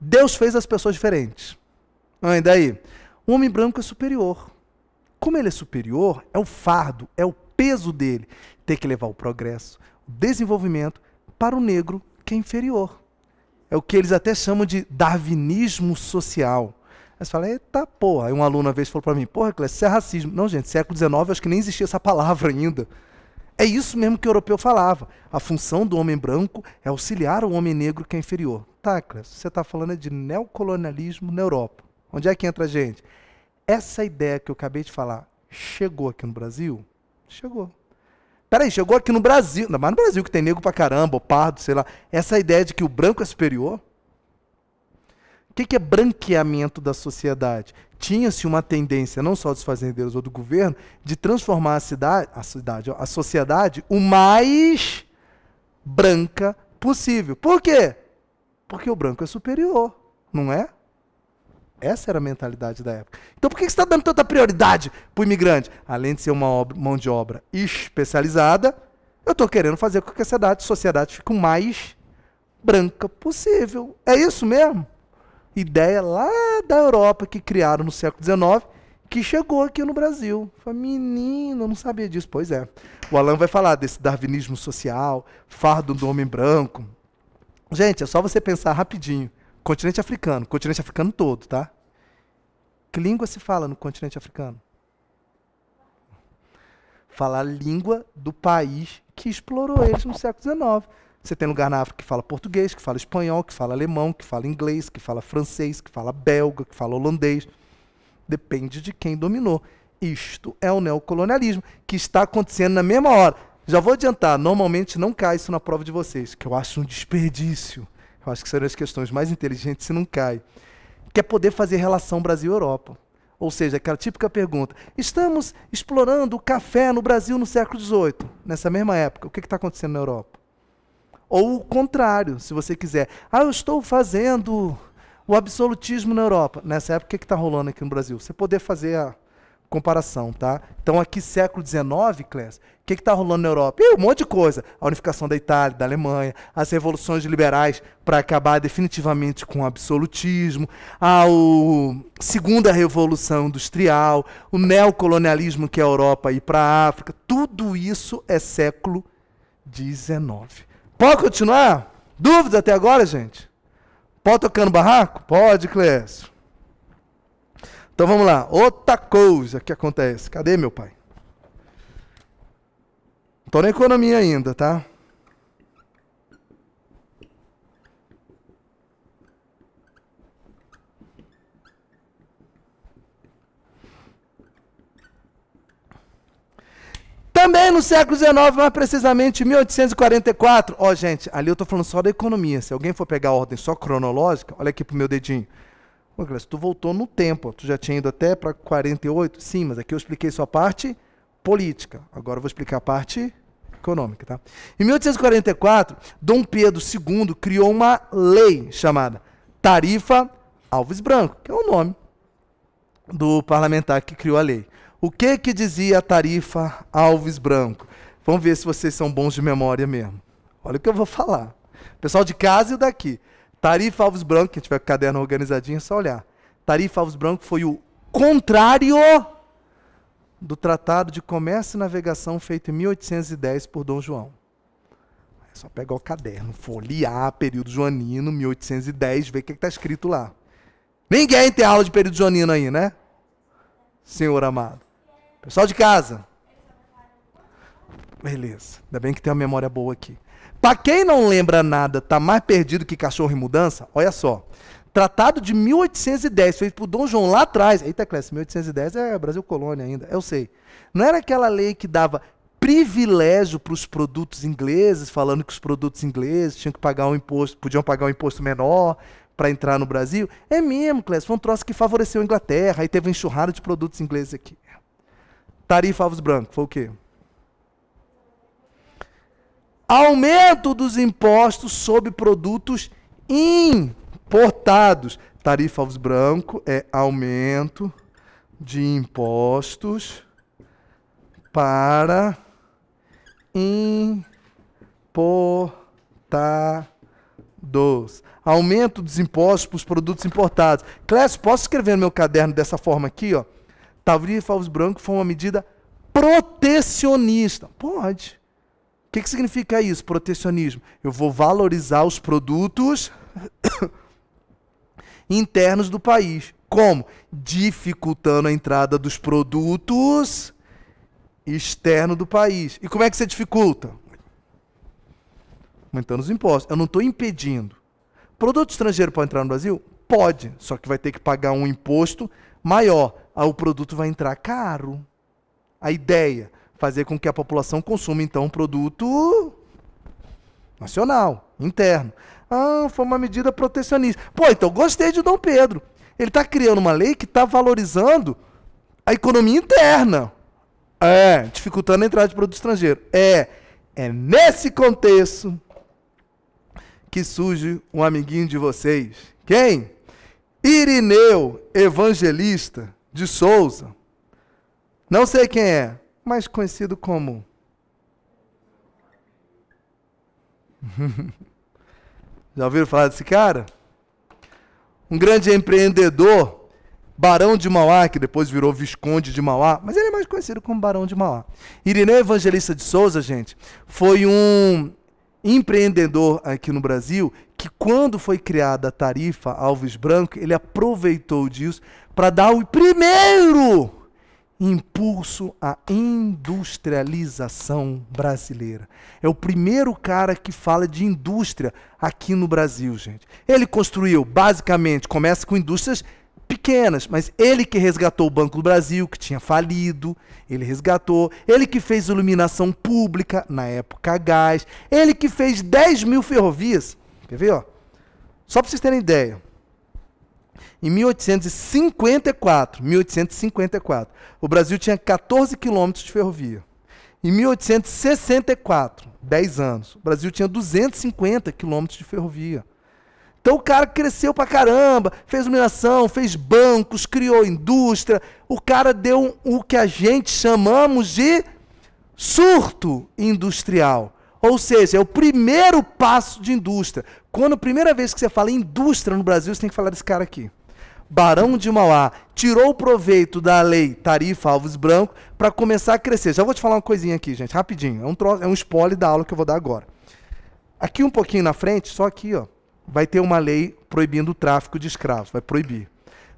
Deus fez as pessoas diferentes. Ainda ah, e daí? O homem branco é superior. Como ele é superior, é o fardo, é o peso dele ter que levar o progresso, o desenvolvimento para o negro que é inferior. É o que eles até chamam de darwinismo social. Aí você fala, eita porra. Aí um aluno uma vez falou para mim, porra, Clécio, isso é racismo. Não, gente, século XIX eu acho que nem existia essa palavra ainda. É isso mesmo que o europeu falava. A função do homem branco é auxiliar o homem negro que é inferior você está falando de neocolonialismo na Europa. Onde é que entra a gente? Essa ideia que eu acabei de falar chegou aqui no Brasil? Chegou. Peraí, chegou aqui no Brasil, ainda mais no Brasil que tem negro pra caramba, pardo, sei lá. Essa ideia de que o branco é superior? O que, que é branqueamento da sociedade? Tinha-se uma tendência, não só dos fazendeiros ou do governo, de transformar a cidade, a cidade, a sociedade o mais branca possível. Por quê? Porque o branco é superior, não é? Essa era a mentalidade da época. Então por que você está dando tanta prioridade para o imigrante? Além de ser uma obra, mão de obra especializada, eu estou querendo fazer com que a sociedade, a sociedade fique o mais branca possível. É isso mesmo? Ideia lá da Europa que criaram no século XIX, que chegou aqui no Brasil. Falei, menino, eu não sabia disso. Pois é. O Alan vai falar desse darwinismo social, fardo do homem branco, Gente, é só você pensar rapidinho. Continente africano, continente africano todo, tá? Que língua se fala no continente africano? Fala a língua do país que explorou eles no século XIX. Você tem lugar na África que fala português, que fala espanhol, que fala alemão, que fala inglês, que fala francês, que fala belga, que fala holandês. Depende de quem dominou. Isto é o neocolonialismo, que está acontecendo na mesma hora. Já vou adiantar, normalmente não cai isso na prova de vocês, que eu acho um desperdício. Eu acho que serão as questões mais inteligentes se não cai. Que é poder fazer relação Brasil-Europa. Ou seja, aquela típica pergunta: estamos explorando o café no Brasil no século XVIII, nessa mesma época, o que está acontecendo na Europa? Ou o contrário, se você quiser. Ah, eu estou fazendo o absolutismo na Europa. Nessa época, o que está rolando aqui no Brasil? Você poder fazer a, comparação, tá? Então aqui século XIX, Clécio, o que está rolando na Europa? Ih, um monte de coisa. A unificação da Itália, da Alemanha, as revoluções liberais para acabar definitivamente com o absolutismo, a o, segunda revolução industrial, o neocolonialismo que é a Europa ir para a África, tudo isso é século XIX. Pode continuar? Dúvidas até agora, gente? Pode tocar no barraco? Pode, Clécio. Então vamos lá. Outra coisa que acontece. Cadê meu pai? Estou na economia ainda, tá? Também no século XIX, mais precisamente em 1844. Ó, oh, gente, ali eu estou falando só da economia. Se alguém for pegar a ordem só cronológica, olha aqui pro meu dedinho se tu voltou no tempo, tu já tinha ido até para 48? Sim, mas aqui eu expliquei sua parte política. Agora eu vou explicar a parte econômica, tá? Em 1844, Dom Pedro II criou uma lei chamada Tarifa Alves Branco, que é o nome do parlamentar que criou a lei. O que que dizia a Tarifa Alves Branco? Vamos ver se vocês são bons de memória mesmo. Olha o que eu vou falar. Pessoal de casa e daqui. Tarifa Alves Branco, quem tiver com o caderno organizadinho é só olhar. Tarifa Alves Branco foi o contrário do Tratado de Comércio e Navegação feito em 1810 por Dom João. É só pegar o caderno, folhear período joanino, 1810, ver o que é está escrito lá. Ninguém tem aula de período joanino aí, né? Senhor amado. Pessoal de casa. Beleza. Ainda bem que tem uma memória boa aqui. Para quem não lembra nada, tá mais perdido que cachorro em mudança, olha só. Tratado de 1810, feito por Dom João lá atrás. Eita, Clécio, 1810 é Brasil colônia ainda, eu sei. Não era aquela lei que dava privilégio para os produtos ingleses, falando que os produtos ingleses tinham que pagar um imposto, podiam pagar um imposto menor para entrar no Brasil? É mesmo, Clécio, foi um troço que favoreceu a Inglaterra, aí teve um enxurrado de produtos ingleses aqui. Tarifa ovos brancos, foi o quê? aumento dos impostos sobre produtos importados. Tarifa aos brancos é aumento de impostos para importados. Aumento dos impostos para os produtos importados. Clécio, posso escrever no meu caderno dessa forma aqui, ó? Tarifa aos brancos foi uma medida protecionista. Pode que, que significa isso, protecionismo? Eu vou valorizar os produtos internos do país. Como? Dificultando a entrada dos produtos externos do país. E como é que você dificulta? Aumentando os impostos. Eu não estou impedindo. Produto estrangeiro pode entrar no Brasil? Pode, só que vai ter que pagar um imposto maior. Aí ah, o produto vai entrar caro. A ideia, fazer com que a população consuma, então, um produto nacional, interno. Ah, foi uma medida protecionista. Pô, então gostei de Dom Pedro. Ele está criando uma lei que está valorizando a economia interna. É, dificultando a entrada de produto estrangeiro. É, é nesse contexto que surge um amiguinho de vocês. Quem? Irineu Evangelista de Souza. Não sei quem é, mais conhecido como. Já ouviram falar desse cara? Um grande empreendedor, Barão de Mauá, que depois virou Visconde de Mauá, mas ele é mais conhecido como Barão de Mauá. Irineu Evangelista de Souza, gente, foi um empreendedor aqui no Brasil que, quando foi criada a tarifa Alves Branco, ele aproveitou disso para dar o primeiro impulso à industrialização brasileira. É o primeiro cara que fala de indústria aqui no Brasil, gente. Ele construiu, basicamente, começa com indústrias pequenas, mas ele que resgatou o Banco do Brasil, que tinha falido, ele resgatou, ele que fez iluminação pública, na época gás, ele que fez 10 mil ferrovias, quer ver, ó? Só para vocês terem ideia em 1854. 1854. O Brasil tinha 14 quilômetros de ferrovia. Em 1864, 10 anos, o Brasil tinha 250 quilômetros de ferrovia. Então o cara cresceu pra caramba, fez mineração, fez bancos, criou indústria. O cara deu o que a gente chamamos de surto industrial. Ou seja, é o primeiro passo de indústria. Quando a primeira vez que você fala indústria no Brasil, você tem que falar desse cara aqui. Barão de Mauá tirou proveito da lei tarifa alves branco para começar a crescer. Já vou te falar uma coisinha aqui, gente, rapidinho. É um, é um spoiler da aula que eu vou dar agora. Aqui um pouquinho na frente, só aqui, ó, vai ter uma lei proibindo o tráfico de escravos, vai proibir.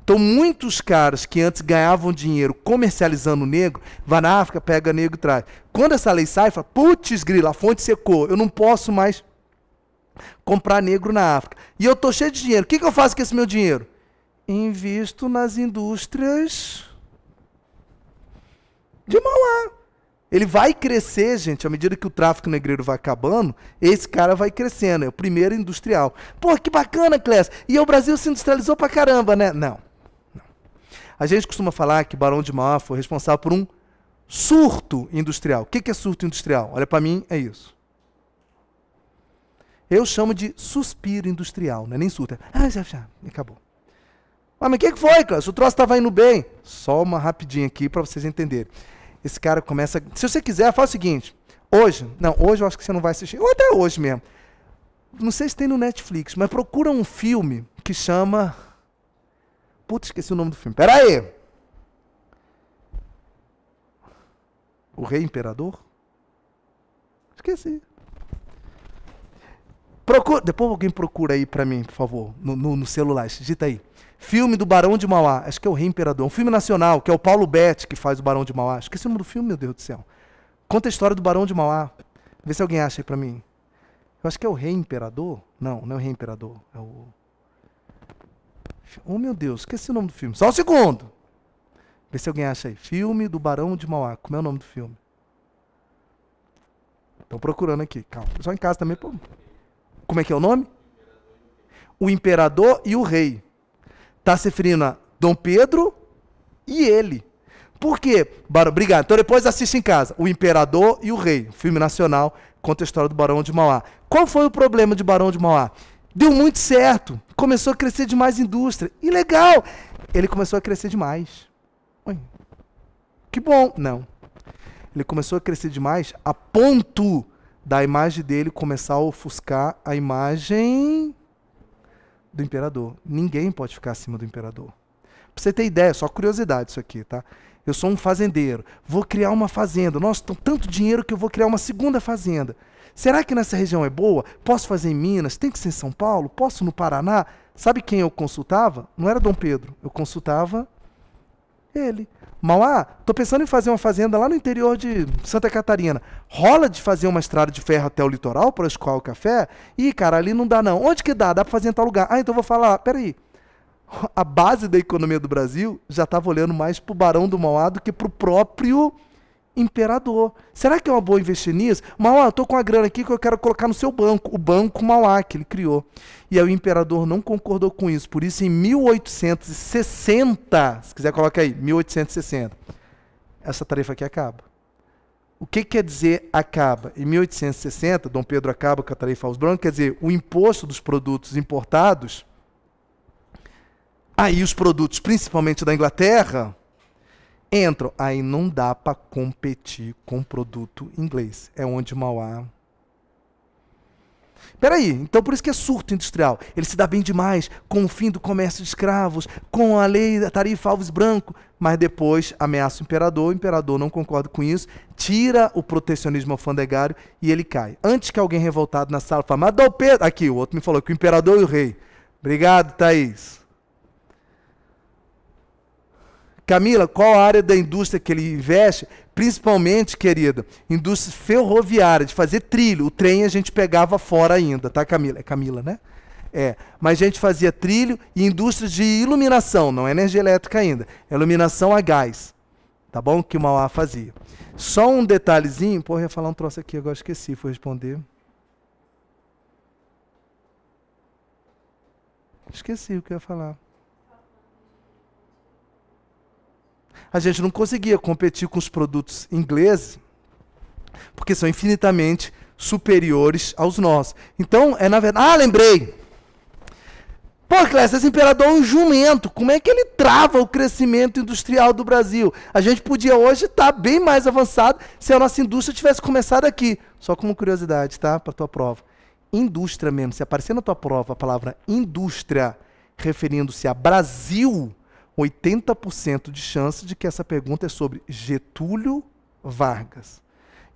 Então, muitos caras que antes ganhavam dinheiro comercializando negro, vai na África, pega negro e traz. Quando essa lei sai, fala, putz, grila, a fonte secou, eu não posso mais comprar negro na África. E eu tô cheio de dinheiro. O que, que eu faço com esse meu dinheiro? invisto nas indústrias de Mauá. Ele vai crescer, gente, à medida que o tráfico negreiro vai acabando, esse cara vai crescendo, é o primeiro industrial. Pô, que bacana, Clécio. E o Brasil se industrializou pra caramba, né? Não. Não. A gente costuma falar que Barão de Mauá foi responsável por um surto industrial. O que é surto industrial? Olha para mim, é isso. Eu chamo de suspiro industrial, não é nem surto. É, ah, já, já, acabou mas o que, que foi, cara? o troço estava indo bem. Só uma rapidinha aqui para vocês entenderem. Esse cara começa. Se você quiser, faz o seguinte. Hoje, não, hoje eu acho que você não vai assistir. Ou até hoje mesmo. Não sei se tem no Netflix, mas procura um filme que chama. Putz, esqueci o nome do filme. Pera aí! O Rei Imperador? Esqueci. Procura, depois alguém procura aí para mim, por favor, no, no, no celular, digita aí. Filme do Barão de Mauá, acho que é o Rei Imperador. Um filme nacional, que é o Paulo Betti que faz o Barão de Mauá. Esqueci o nome do filme, meu Deus do céu. Conta a história do Barão de Mauá. Vê se alguém acha aí pra mim. Eu acho que é o Rei Imperador. Não, não é o Rei Imperador. É o. Oh, meu Deus, esqueci o nome do filme. Só um segundo! Vê se alguém acha aí. Filme do Barão de Mauá. Como é o nome do filme? Estão procurando aqui, calma. Pessoal em casa também. Pô. Como é que é o nome? O Imperador e o Rei está se referindo a Dom Pedro e ele. Por quê? Barão, obrigado. Então depois assiste em casa. O Imperador e o Rei, um filme nacional, conta a história do Barão de Mauá. Qual foi o problema de Barão de Mauá? Deu muito certo. Começou a crescer demais a indústria. E legal! Ele começou a crescer demais. Oi. Que bom. Não. Ele começou a crescer demais a ponto da imagem dele começar a ofuscar a imagem do imperador. Ninguém pode ficar acima do imperador. Pra você ter ideia, só curiosidade isso aqui, tá? Eu sou um fazendeiro, vou criar uma fazenda. Nossa, tem tanto dinheiro que eu vou criar uma segunda fazenda. Será que nessa região é boa? Posso fazer em Minas? Tem que ser em São Paulo? Posso no Paraná? Sabe quem eu consultava? Não era Dom Pedro. Eu consultava ele. Mauá, tô pensando em fazer uma fazenda lá no interior de Santa Catarina. Rola de fazer uma estrada de ferro até o litoral para escoar o café? Ih, cara, ali não dá não. Onde que dá? Dá para fazer em tal lugar. Ah, então vou falar, peraí. A base da economia do Brasil já estava olhando mais pro Barão do Mauá do que pro próprio imperador. Será que é uma boa investir nisso? Mauá, eu estou com a grana aqui que eu quero colocar no seu banco, o Banco Mauá, que ele criou. E aí o imperador não concordou com isso. Por isso, em 1860, se quiser coloca aí, 1860, essa tarifa aqui acaba. O que quer dizer acaba? Em 1860, Dom Pedro acaba com a tarifa aos brancos, quer dizer, o imposto dos produtos importados, aí os produtos, principalmente da Inglaterra, entram. Aí não dá para competir com produto inglês. É onde Mauá. Peraí, então por isso que é surto industrial. Ele se dá bem demais com o fim do comércio de escravos, com a lei da tarifa Alves Branco, mas depois ameaça o imperador, o imperador não concorda com isso, tira o protecionismo alfandegário e ele cai. Antes que alguém revoltado na sala fale, mas Dom Pedro... Aqui, o outro me falou que o imperador e o rei. Obrigado, Thaís. Camila, qual a área da indústria que ele investe? Principalmente, querida, indústria ferroviária, de fazer trilho. O trem a gente pegava fora ainda, tá, Camila? É Camila, né? É. Mas a gente fazia trilho e indústria de iluminação, não é energia elétrica ainda. É iluminação a gás. Tá bom? Que o Mauá fazia. Só um detalhezinho. Porra, ia falar um troço aqui, agora esqueci, Fui responder. Esqueci o que eu ia falar. a gente não conseguia competir com os produtos ingleses, porque são infinitamente superiores aos nossos. Então, é na verdade. Ah, lembrei! Pô, Clécio, esse imperador é um jumento. Como é que ele trava o crescimento industrial do Brasil? A gente podia hoje estar tá bem mais avançado se a nossa indústria tivesse começado aqui. Só como curiosidade, tá? Para tua prova. Indústria mesmo. Se aparecer na tua prova a palavra indústria referindo-se a Brasil, 80% de chance de que essa pergunta é sobre Getúlio Vargas.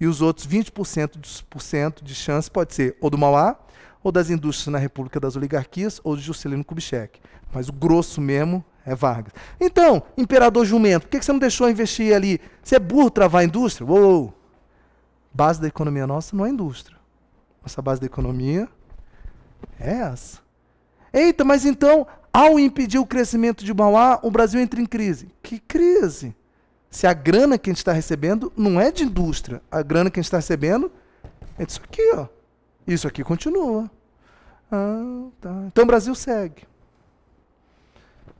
E os outros 20% de chance pode ser ou do Mauá, ou das indústrias na República das Oligarquias, ou de Juscelino Kubitschek. Mas o grosso mesmo é Vargas. Então, imperador jumento, por que você não deixou investir ali? Você é burro travar a indústria? Uou! Base da economia nossa não é indústria. Nossa base da economia é essa. Eita, mas então ao impedir o crescimento de Mauá, o Brasil entra em crise. Que crise? Se a grana que a gente está recebendo não é de indústria, a grana que a gente está recebendo é disso aqui, ó. Isso aqui continua. Ah, tá. Então o Brasil segue.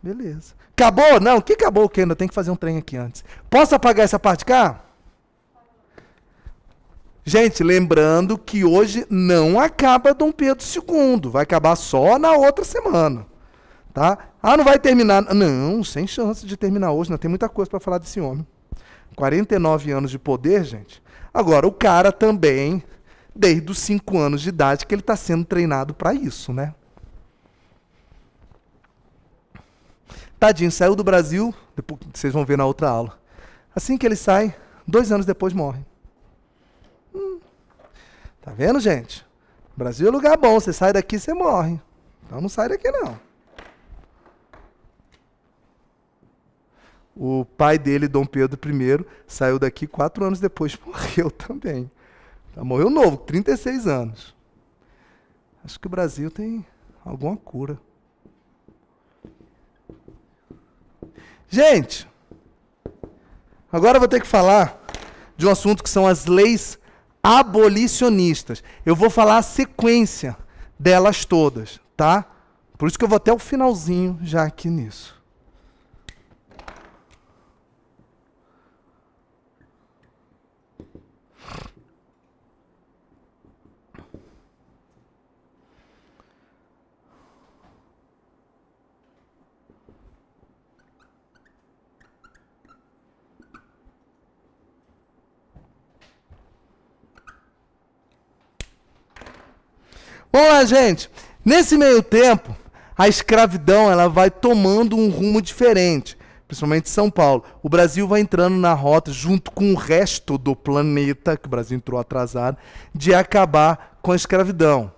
Beleza. Acabou? Não, O que acabou que ainda tem que fazer um trem aqui antes. Posso apagar essa parte cá? Gente, lembrando que hoje não acaba Dom Pedro II, vai acabar só na outra semana. Tá? Ah, não vai terminar. Não, sem chance de terminar hoje, não tem muita coisa para falar desse homem. 49 anos de poder, gente. Agora, o cara também, desde os 5 anos de idade, que ele está sendo treinado para isso, né? Tadinho, saiu do Brasil, depois, vocês vão ver na outra aula. Assim que ele sai, dois anos depois morre. Hum. Tá vendo, gente? O Brasil é lugar bom, você sai daqui, você morre. Então não sai daqui, não. O pai dele, Dom Pedro I, saiu daqui quatro anos depois, morreu também. Morreu novo, 36 anos. Acho que o Brasil tem alguma cura. Gente, agora eu vou ter que falar de um assunto que são as leis abolicionistas. Eu vou falar a sequência delas todas, tá? Por isso que eu vou até o finalzinho já aqui nisso. Vamos lá, é, gente. Nesse meio tempo, a escravidão ela vai tomando um rumo diferente, principalmente São Paulo. O Brasil vai entrando na rota, junto com o resto do planeta, que o Brasil entrou atrasado, de acabar com a escravidão.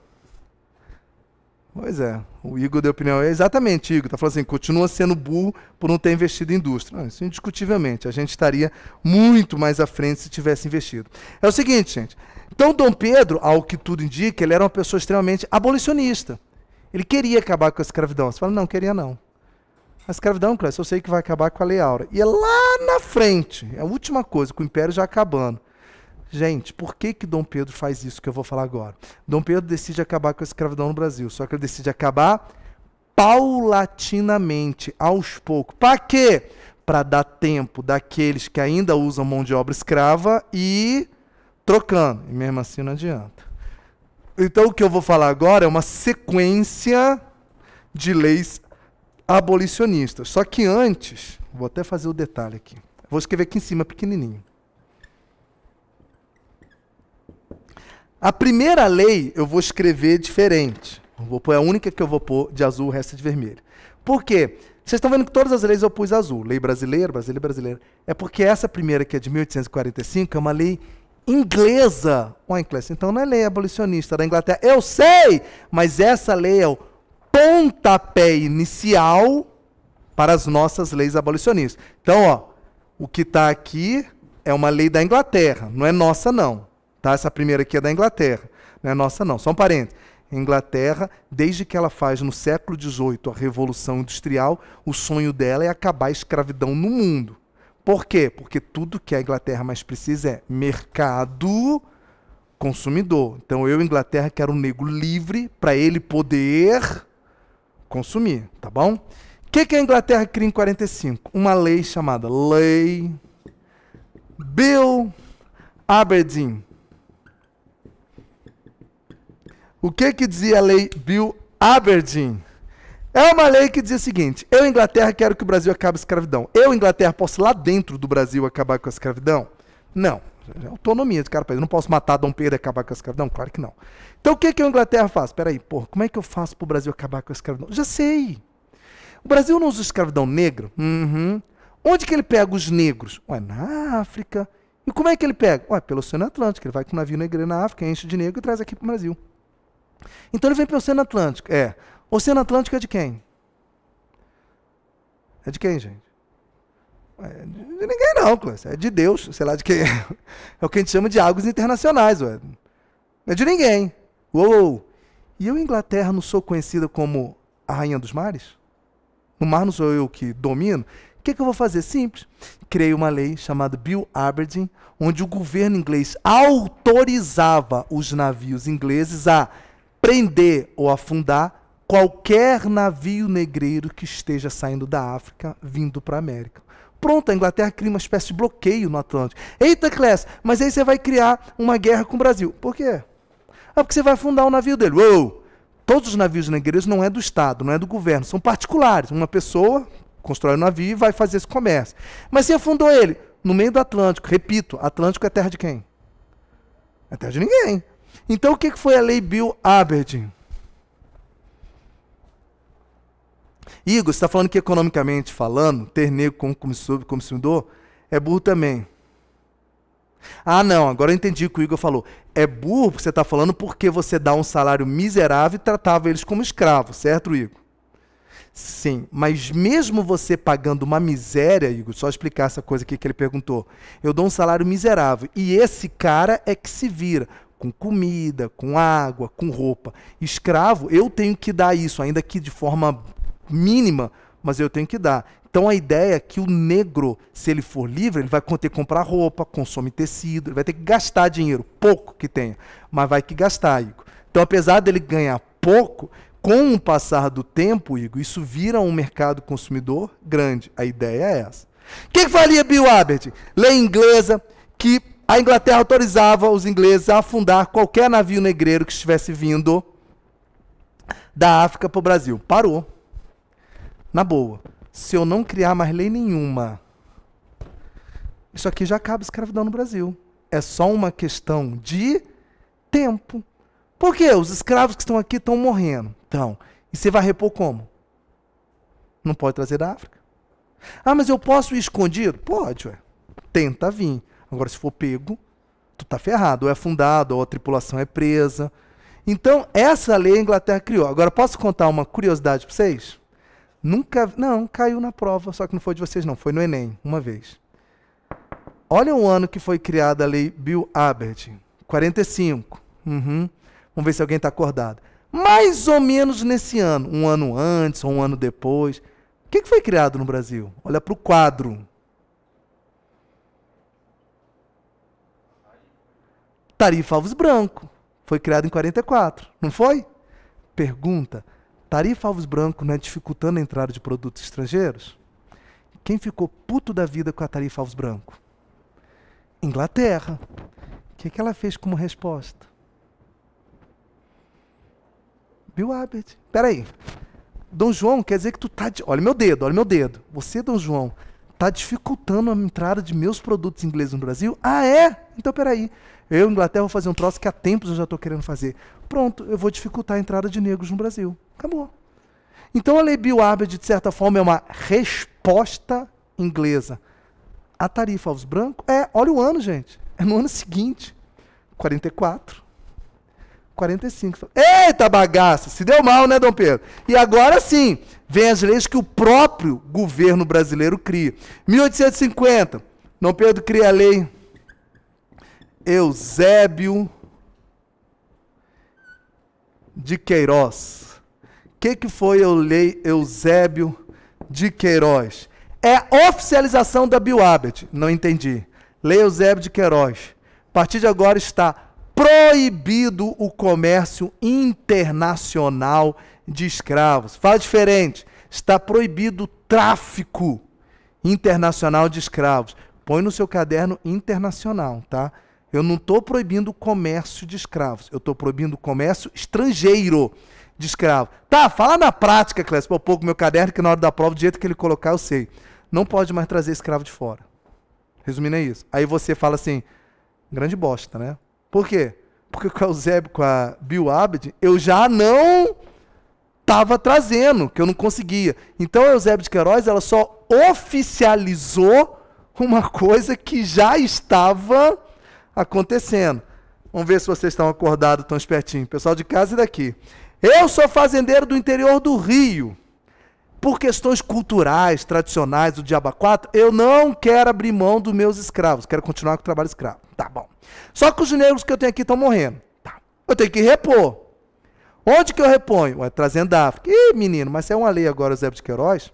Pois é, o Igor deu opinião. É exatamente, Igor. Está falando assim, continua sendo burro por não ter investido em indústria. Não, isso indiscutivelmente. A gente estaria muito mais à frente se tivesse investido. É o seguinte, gente. Então, Dom Pedro, ao que tudo indica, ele era uma pessoa extremamente abolicionista. Ele queria acabar com a escravidão. Você fala, não, queria não. A escravidão, Clécio, eu sei que vai acabar com a Lei Aura. E é lá na frente, é a última coisa, com o Império já acabando. Gente, por que que Dom Pedro faz isso que eu vou falar agora? Dom Pedro decide acabar com a escravidão no Brasil, só que ele decide acabar paulatinamente, aos poucos. Para quê? Para dar tempo daqueles que ainda usam mão de obra escrava e trocando. E mesmo assim não adianta. Então o que eu vou falar agora é uma sequência de leis abolicionistas. Só que antes, vou até fazer o detalhe aqui. Vou escrever aqui em cima pequenininho. A primeira lei eu vou escrever diferente. Eu vou pôr é a única que eu vou pôr de azul, o resto é de vermelho. Por quê? Vocês estão vendo que todas as leis eu pus azul. Lei brasileira, brasileira, brasileira. É porque essa primeira, que é de 1845, é uma lei inglesa. Ó, inglês. Então não é lei abolicionista da Inglaterra. Eu sei! Mas essa lei é o pontapé inicial para as nossas leis abolicionistas. Então, ó, o que está aqui é uma lei da Inglaterra, não é nossa, não. Tá? Essa primeira aqui é da Inglaterra, não é nossa não, só um parênteses. Inglaterra, desde que ela faz no século XVIII a Revolução Industrial, o sonho dela é acabar a escravidão no mundo. Por quê? Porque tudo que a Inglaterra mais precisa é mercado consumidor. Então eu, Inglaterra, quero um negro livre para ele poder consumir, tá bom? O que, que a Inglaterra cria em 45? Uma lei chamada Lei Bill Aberdeen. O que que dizia a lei Bill Aberdeen? É uma lei que dizia o seguinte: eu, Inglaterra, quero que o Brasil acabe a escravidão. Eu, Inglaterra, posso lá dentro do Brasil acabar com a escravidão? Não. É autonomia de cara, país. Eu não posso matar Dom Pedro e acabar com a escravidão? Claro que não. Então o que, que a Inglaterra faz? Peraí, pô, como é que eu faço para o Brasil acabar com a escravidão? Já sei. O Brasil não usa escravidão negro. Uhum. Onde que ele pega os negros? Ué, na África. E como é que ele pega? Ué, pelo Oceano Atlântico. Ele vai com um navio negreiro na África, enche de negro e traz aqui para o Brasil. Então ele vem para o Oceano Atlântico. É. Oceano Atlântico é de quem? É de quem, gente? É de ninguém não, Cláudio. É de Deus, sei lá de quem é. É o que a gente chama de águas internacionais, ué. é de ninguém. Uou! E eu, Inglaterra, não sou conhecida como a rainha dos mares? No mar não sou eu que domino? O que, é que eu vou fazer? Simples. Criei uma lei chamada Bill Aberdeen, onde o governo inglês autorizava os navios ingleses a prender ou afundar qualquer navio negreiro que esteja saindo da África vindo para a América. Pronto, a Inglaterra cria uma espécie de bloqueio no Atlântico. Eita, Clécio, mas aí você vai criar uma guerra com o Brasil. Por quê? Ah, porque você vai afundar o navio dele. Uou! Todos os navios negreiros não é do Estado, não é do governo, são particulares. Uma pessoa constrói um navio e vai fazer esse comércio. Mas você afundou ele no meio do Atlântico. Repito, Atlântico é terra de quem? É terra de ninguém. Então o que foi a lei Bill Aberdeen? Igor, você está falando que economicamente falando, ter negro como consumidor é burro também. Ah, não, agora eu entendi o que o Igor falou. É burro porque você está falando porque você dá um salário miserável e tratava eles como escravos, certo, Igor? Sim, mas mesmo você pagando uma miséria, Igor, só explicar essa coisa aqui que ele perguntou. Eu dou um salário miserável e esse cara é que se vira com comida, com água, com roupa. Escravo, eu tenho que dar isso, ainda que de forma mínima, mas eu tenho que dar. Então a ideia é que o negro, se ele for livre, ele vai ter que comprar roupa, consome tecido, ele vai ter que gastar dinheiro, pouco que tenha, mas vai que gastar, Igor. Então apesar dele ganhar pouco, com o passar do tempo, Igor, isso vira um mercado consumidor grande. A ideia é essa. O que, que faria Bill Abbott? Lei inglesa que a Inglaterra autorizava os ingleses a afundar qualquer navio negreiro que estivesse vindo da África para o Brasil. Parou. Na boa. Se eu não criar mais lei nenhuma, isso aqui já acaba escravidão no Brasil. É só uma questão de tempo. Por quê? Os escravos que estão aqui estão morrendo. Então, e você vai repor como? Não pode trazer da África. Ah, mas eu posso ir escondido? Pode, ué. Tenta vir. Agora, se for pego, tu tá ferrado. Ou é afundado, ou a tripulação é presa. Então, essa lei a Inglaterra criou. Agora, posso contar uma curiosidade para vocês? Nunca. Não, caiu na prova, só que não foi de vocês, não. Foi no Enem, uma vez. Olha o ano que foi criada a lei Bill Abert 45. Uhum. Vamos ver se alguém está acordado. Mais ou menos nesse ano, um ano antes ou um ano depois. O que, que foi criado no Brasil? Olha para o quadro. Tarifa Alves Branco foi criado em 44, não foi? Pergunta: Tarifa Alves Branco não é dificultando a entrada de produtos estrangeiros? Quem ficou puto da vida com a Tarifa Alves Branco? Inglaterra. O que, é que ela fez como resposta? Bill Abbott. Peraí. Dom João quer dizer que tu tá. De... Olha meu dedo, olha meu dedo. Você, Dom João, tá dificultando a entrada de meus produtos ingleses no Brasil? Ah, é? Então peraí. Eu, Inglaterra, vou fazer um troço que há tempos eu já estou querendo fazer. Pronto, eu vou dificultar a entrada de negros no Brasil. Acabou. Então a lei bill de certa forma, é uma resposta inglesa. A tarifa aos brancos é, olha o ano, gente. É no ano seguinte. 44. 45. Eita bagaça, se deu mal, né, Dom Pedro? E agora sim, vem as leis que o próprio governo brasileiro cria. 1850, Dom Pedro cria a lei Eusébio de Queiroz. O que, que foi eu lei Eusébio de Queiroz? É oficialização da Bioabet. Não entendi. Lei Eusébio de Queiroz. A partir de agora está proibido o comércio internacional de escravos. Fala diferente. Está proibido o tráfico internacional de escravos. Põe no seu caderno internacional, tá? Eu não estou proibindo o comércio de escravos, eu estou proibindo o comércio estrangeiro de escravo. Tá, fala na prática, Clécio, pô, pouco meu caderno, que na hora da prova, do jeito que ele colocar, eu sei. Não pode mais trazer escravo de fora. Resumindo, é isso. Aí você fala assim, grande bosta, né? Por quê? Porque com a Eusébio, com a Bill Abed, eu já não estava trazendo, que eu não conseguia. Então a Eusébio de Queiroz, ela só oficializou uma coisa que já estava acontecendo. Vamos ver se vocês estão acordados, tão espertinho. Pessoal de casa e daqui. Eu sou fazendeiro do interior do Rio. Por questões culturais, tradicionais do Diaba 4, eu não quero abrir mão dos meus escravos. Quero continuar com o trabalho escravo. Tá bom. Só que os negros que eu tenho aqui estão morrendo. Tá. Eu tenho que repor. Onde que eu reponho? Ué, trazendo da África. Ih, menino, mas é uma lei agora, Zé de Queiroz,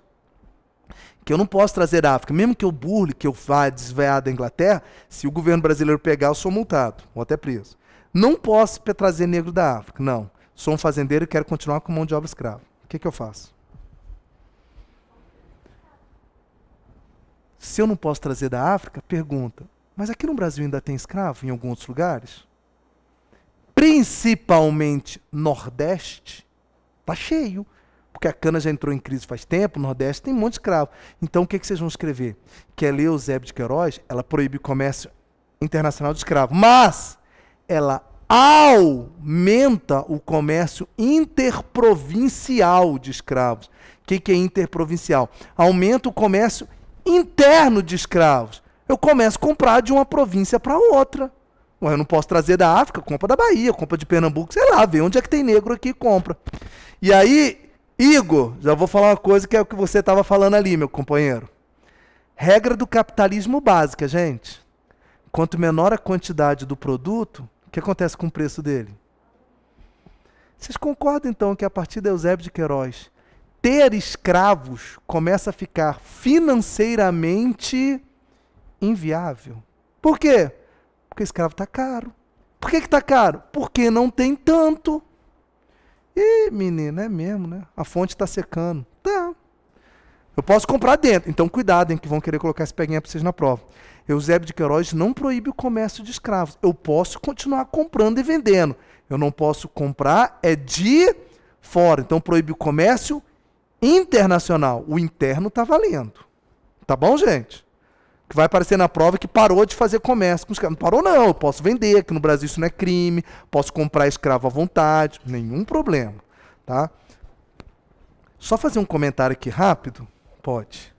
que eu não posso trazer a África. Mesmo que eu burle, que eu vá desviar da Inglaterra, se o governo brasileiro pegar, eu sou multado, ou até preso. Não posso trazer negro da África, não. Sou um fazendeiro e quero continuar com mão de obra escrava. O que, que eu faço? Se eu não posso trazer da África, pergunta, mas aqui no Brasil ainda tem escravo em alguns lugares? Principalmente Nordeste, está cheio porque a cana já entrou em crise faz tempo, o Nordeste tem um monte de escravo. Então o que, é que vocês vão escrever? Que é Leuzeb de Queiroz, ela proíbe o comércio internacional de escravo, mas ela aumenta o comércio interprovincial de escravos. O que, que é interprovincial? Aumenta o comércio interno de escravos. Eu começo a comprar de uma província para outra. Eu não posso trazer da África, compra da Bahia, compra de Pernambuco, sei lá, vê onde é que tem negro aqui e compra. E aí Igor, já vou falar uma coisa que é o que você estava falando ali, meu companheiro. Regra do capitalismo básica, gente. Quanto menor a quantidade do produto, o que acontece com o preço dele? Vocês concordam então que a partir de Eusébio de Queiroz, ter escravos começa a ficar financeiramente inviável? Por quê? Porque escravo está caro. Por que está caro? Porque não tem tanto. Ih, menina, é mesmo, né? A fonte está secando. Tá. Eu posso comprar dentro. Então, cuidado, hein, que vão querer colocar esse peguinha para vocês na prova. Eusébio de Queiroz não proíbe o comércio de escravos. Eu posso continuar comprando e vendendo. Eu não posso comprar, é de fora. Então, proíbe o comércio internacional. O interno está valendo. Tá bom, gente? que vai aparecer na prova que parou de fazer comércio com os escravos Não parou, não. Eu posso vender, aqui no Brasil isso não é crime. Posso comprar escravo à vontade, nenhum problema. Tá? Só fazer um comentário aqui rápido? Pode.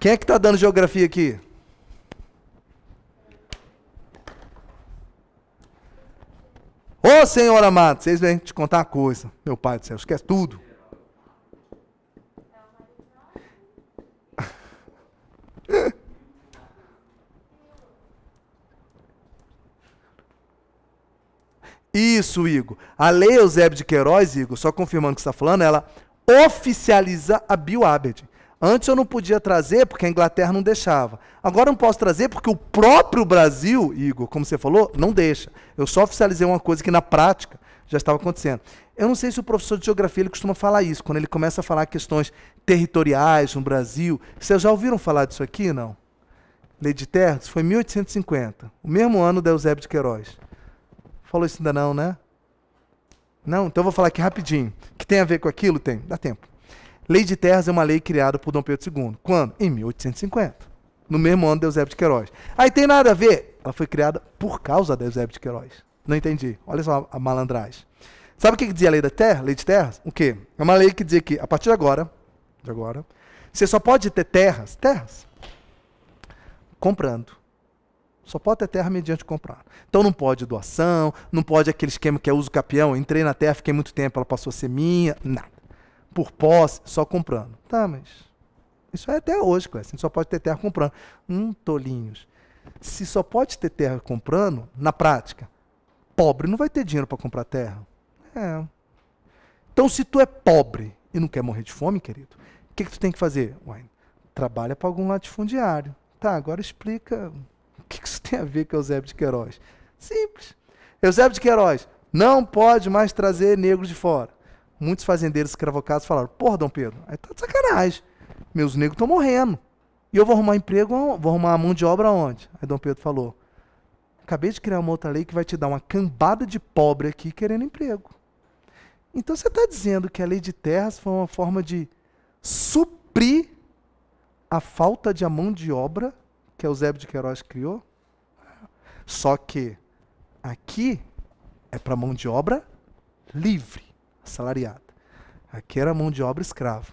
Quem é que está dando geografia aqui? Ô, senhora amada, vocês vêm te contar uma coisa. Meu pai do céu, esquece tudo. Isso, Igor. A lei Eusébio de Queiroz, Igor, só confirmando o que você está falando, ela oficializa a Bioabed. Antes eu não podia trazer porque a Inglaterra não deixava. Agora eu não posso trazer porque o próprio Brasil, Igor, como você falou, não deixa. Eu só oficializei uma coisa que na prática já estava acontecendo. Eu não sei se o professor de geografia ele costuma falar isso, quando ele começa a falar questões territoriais no Brasil. Vocês já ouviram falar disso aqui, não? Lei de Terras foi 1850, o mesmo ano da Eusébio de Queiroz. Falou isso ainda não, né? Não? Então eu vou falar aqui rapidinho. Que tem a ver com aquilo? Tem, dá tempo. Lei de Terras é uma lei criada por Dom Pedro II. Quando? Em 1850. No mesmo ano da Eusébio de Queiroz. Aí tem nada a ver. Ela foi criada por causa da Eusébio de Queiroz. Não entendi. Olha só a malandragem. Sabe o que dizia a lei da terra? Lei de terras? O quê? É uma lei que dizia que a partir de agora, de agora, você só pode ter terras, terras, comprando. Só pode ter terra mediante comprar. Então não pode doação, não pode aquele esquema que é uso capião, entrei na terra, fiquei muito tempo, ela passou a ser minha, nada. Por posse, só comprando. Tá, mas isso é até hoje, a gente só pode ter terra comprando. Hum, tolinhos. Se só pode ter terra comprando, na prática, pobre não vai ter dinheiro para comprar terra. É. Então, se tu é pobre e não quer morrer de fome, querido, o que, que tu tem que fazer? trabalha para algum latifundiário. Tá, agora explica o que, que isso tem a ver com Eusébio de Queiroz. Simples. Eusébio de Queiroz não pode mais trazer negros de fora. Muitos fazendeiros escravocados falaram: Porra, Dom Pedro, aí tá de sacanagem. Meus negros estão morrendo. E eu vou arrumar emprego, vou arrumar mão de obra onde? Aí Dom Pedro falou: Acabei de criar uma outra lei que vai te dar uma cambada de pobre aqui querendo emprego. Então você está dizendo que a lei de terras foi uma forma de suprir a falta de a mão de obra que Eusébio de Queiroz criou? Só que aqui é para mão de obra livre, assalariada. Aqui era mão de obra escrava.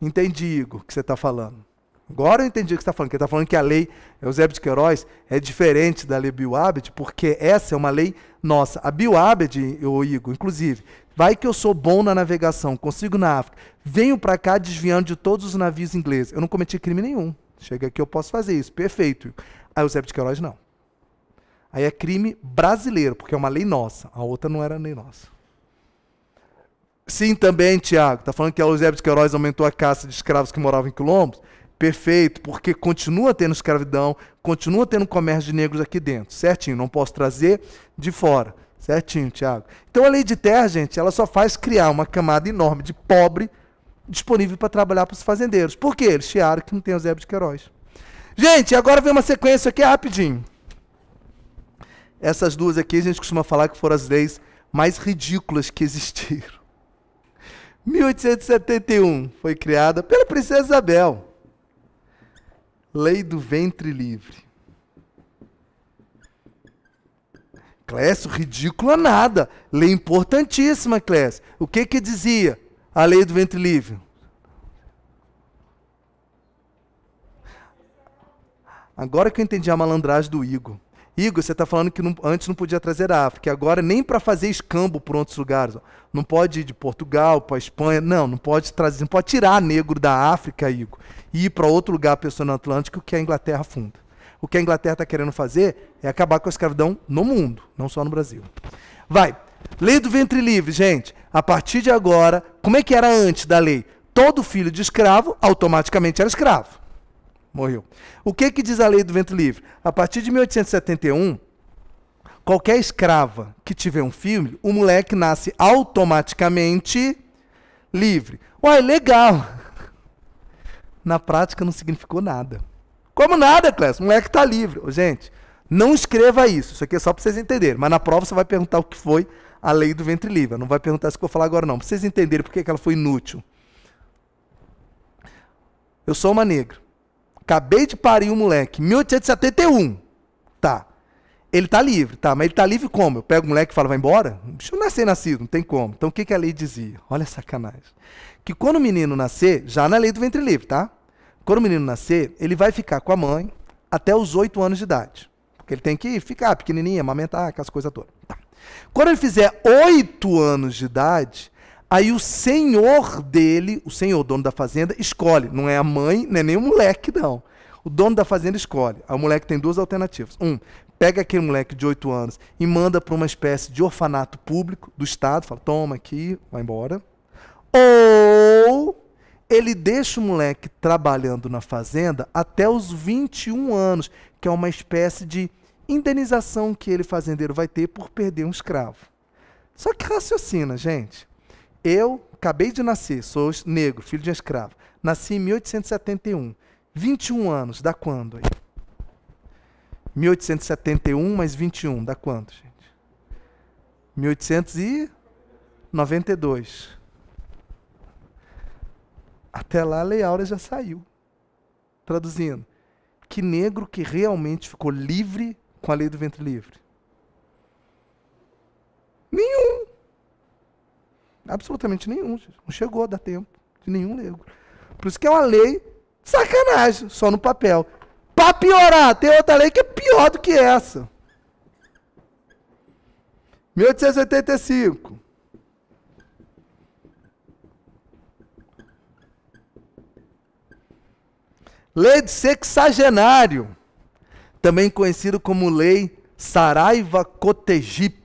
Entendi, Igor, o que você está falando. Agora eu entendi o que você está falando, ele está falando que a lei Eusébio de Queiroz é diferente da lei Bioabed, porque essa é uma lei nossa. A Bioabed, o Igor, inclusive, vai que eu sou bom na navegação, consigo na África, venho para cá desviando de todos os navios ingleses. Eu não cometi crime nenhum. Chega aqui, eu posso fazer isso, perfeito. A Eusébio de Queiroz, não. Aí é crime brasileiro, porque é uma lei nossa. A outra não era nem nossa. Sim, também, Tiago. Está falando que a Eusébio de Queiroz aumentou a caça de escravos que moravam em quilombos. Perfeito, porque continua tendo escravidão, continua tendo comércio de negros aqui dentro. Certinho, não posso trazer de fora. Certinho, Tiago. Então a lei de terra, gente, ela só faz criar uma camada enorme de pobre disponível para trabalhar para os fazendeiros. Por quê? Eles chiaram que não tem os de Queiroz. Gente, agora vem uma sequência aqui rapidinho. Essas duas aqui a gente costuma falar que foram as leis mais ridículas que existiram. 1871 foi criada pela princesa Isabel. Lei do ventre livre. Clécio, ridícula nada. Lei importantíssima, Clécio. O que que dizia a lei do ventre livre? Agora que eu entendi a malandragem do Igor. Igor, você está falando que não, antes não podia trazer a África, agora nem para fazer escambo por outros lugares. Ó. Não pode ir de Portugal para Espanha, não, não pode trazer, não pode tirar negro da África, Igor, e ir para outro lugar, pessoa no Atlântico, que a Inglaterra funda. O que a Inglaterra está querendo fazer é acabar com a escravidão no mundo, não só no Brasil. Vai. Lei do ventre livre, gente. A partir de agora, como é que era antes da lei? Todo filho de escravo automaticamente era escravo. Morreu. O que, que diz a lei do ventre livre? A partir de 1871, qualquer escrava que tiver um filho, o moleque nasce automaticamente livre. Uai, legal! Na prática não significou nada. Como nada, Clécio? O moleque está livre. Gente, não escreva isso. Isso aqui é só para vocês entenderem. Mas na prova você vai perguntar o que foi a lei do ventre livre. não vai perguntar isso que eu vou falar agora, não. Para vocês entenderem por que ela foi inútil. Eu sou uma negra. Acabei de parir um moleque, 1871. Tá. Ele tá livre, tá, mas ele tá livre como? Eu pego o moleque e falo, vai embora? O bicho nascer é nascido, não tem como. Então o que, que a lei dizia? Olha a sacanagem. Que quando o menino nascer, já na lei do ventre livre, tá? Quando o menino nascer, ele vai ficar com a mãe até os 8 anos de idade. Porque ele tem que ficar pequenininho, amamentar, aquelas coisas todas. Tá. Quando ele fizer 8 anos de idade, Aí o senhor dele, o senhor, dono da fazenda, escolhe. Não é a mãe, não é nem o moleque, não. O dono da fazenda escolhe. O moleque tem duas alternativas. Um, pega aquele moleque de 8 anos e manda para uma espécie de orfanato público do Estado, fala, toma aqui, vai embora. Ou ele deixa o moleque trabalhando na fazenda até os 21 anos, que é uma espécie de indenização que ele, fazendeiro, vai ter por perder um escravo. Só que raciocina, gente. Eu acabei de nascer, sou negro, filho de um escravo. Nasci em 1871. 21 anos, dá quando aí? 1871 mais 21, dá quanto, gente? 1892. Até lá a Lei Áurea já saiu. Traduzindo, que negro que realmente ficou livre com a lei do ventre livre? Nenhum. Absolutamente nenhum. Não chegou a dar tempo de nenhum negro. Por isso que é uma lei sacanagem, só no papel. Para piorar, tem outra lei que é pior do que essa. 1885. Lei de sexagenário, também conhecido como Lei Saraiva Cotegipe.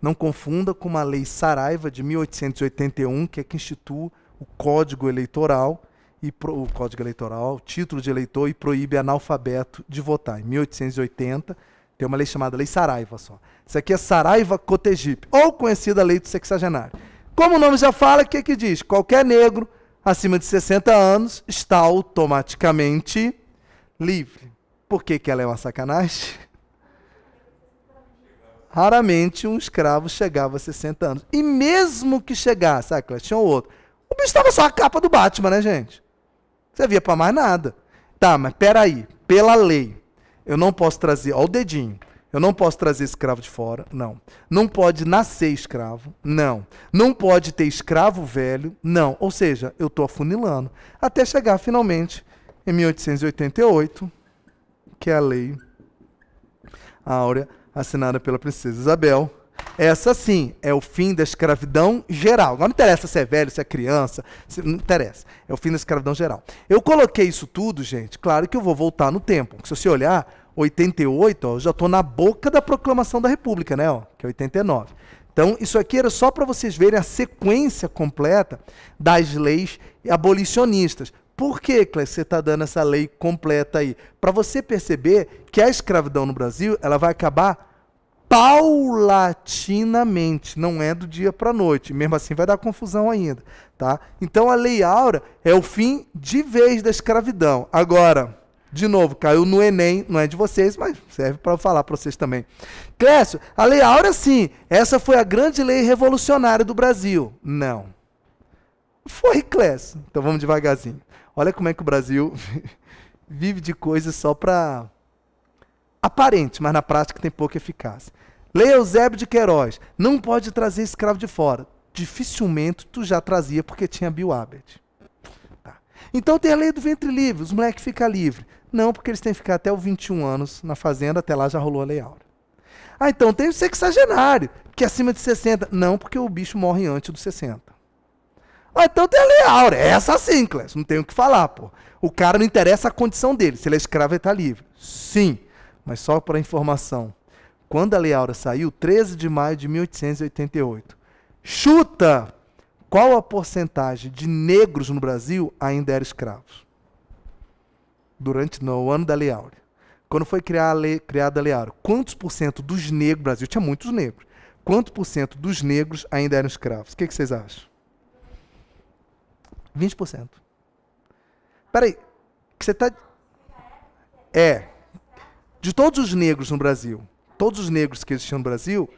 Não confunda com uma lei Saraiva de 1881, que é que institui o Código Eleitoral e pro, o Código Eleitoral, o título de eleitor e proíbe analfabeto de votar. Em 1880, tem uma lei chamada Lei Saraiva só. Isso aqui é Saraiva Cotegipe, ou conhecida Lei do Sexagenário. Como o nome já fala, o que, é que diz? Qualquer negro acima de 60 anos está automaticamente livre. Por que, que ela é uma sacanagem? Raramente um escravo chegava a 60 anos. E mesmo que chegasse, ah, tinha um outro. O bicho estava só a capa do Batman, né, gente? Você via para mais nada. Tá, mas peraí. Pela lei, eu não posso trazer, ó, o dedinho. Eu não posso trazer escravo de fora, não. Não pode nascer escravo, não. Não pode ter escravo velho, não. Ou seja, eu estou afunilando. Até chegar finalmente em 1888, que é a lei áurea, assinada pela princesa Isabel. Essa sim é o fim da escravidão geral. Não interessa se é velho, se é criança, se... não interessa. É o fim da escravidão geral. Eu coloquei isso tudo, gente. Claro que eu vou voltar no tempo. Se você olhar, 88, ó, eu já estou na boca da proclamação da República, né? Ó, que é 89. Então, isso aqui era só para vocês verem a sequência completa das leis abolicionistas. Por que, Clécio, você está dando essa lei completa aí? Para você perceber que a escravidão no Brasil ela vai acabar paulatinamente, não é do dia para a noite. Mesmo assim vai dar confusão ainda, tá? Então a Lei Áurea é o fim de vez da escravidão. Agora, de novo, caiu no Enem, não é de vocês, mas serve para falar para vocês também. Clécio, a Lei Áurea sim, essa foi a grande lei revolucionária do Brasil. Não. Foi, Clécio. Então vamos devagarzinho. Olha como é que o Brasil vive de coisas só para aparente, mas na prática tem pouca eficácia. Leia Eusébio de Queiroz. Não pode trazer escravo de fora. Dificilmente tu já trazia porque tinha Bill Abbott. Tá. Então tem a lei do ventre livre. Os moleques ficam livres. Não, porque eles têm que ficar até os 21 anos na fazenda. Até lá já rolou a lei áurea. Ah, então tem o sexagenário, que é acima de 60. Não, porque o bicho morre antes dos 60. Ah, então tem a lei áurea. É essa sim, Clécio. Não tem o que falar, pô. O cara não interessa a condição dele. Se ele é escravo, ele está livre. Sim, mas só para informação. Quando a Lei Áurea saiu, 13 de maio de 1888. Chuta! Qual a porcentagem de negros no Brasil ainda eram escravos? Durante não, o ano da Lei Áurea. Quando foi criada a Lei, criada a lei Áurea, quantos por cento dos negros, Brasil tinha muitos negros, Quantos por cento dos negros ainda eram escravos? O que, que vocês acham? 20%. Peraí, que você está... É, de todos os negros no Brasil, todos os negros que existiam no Brasil,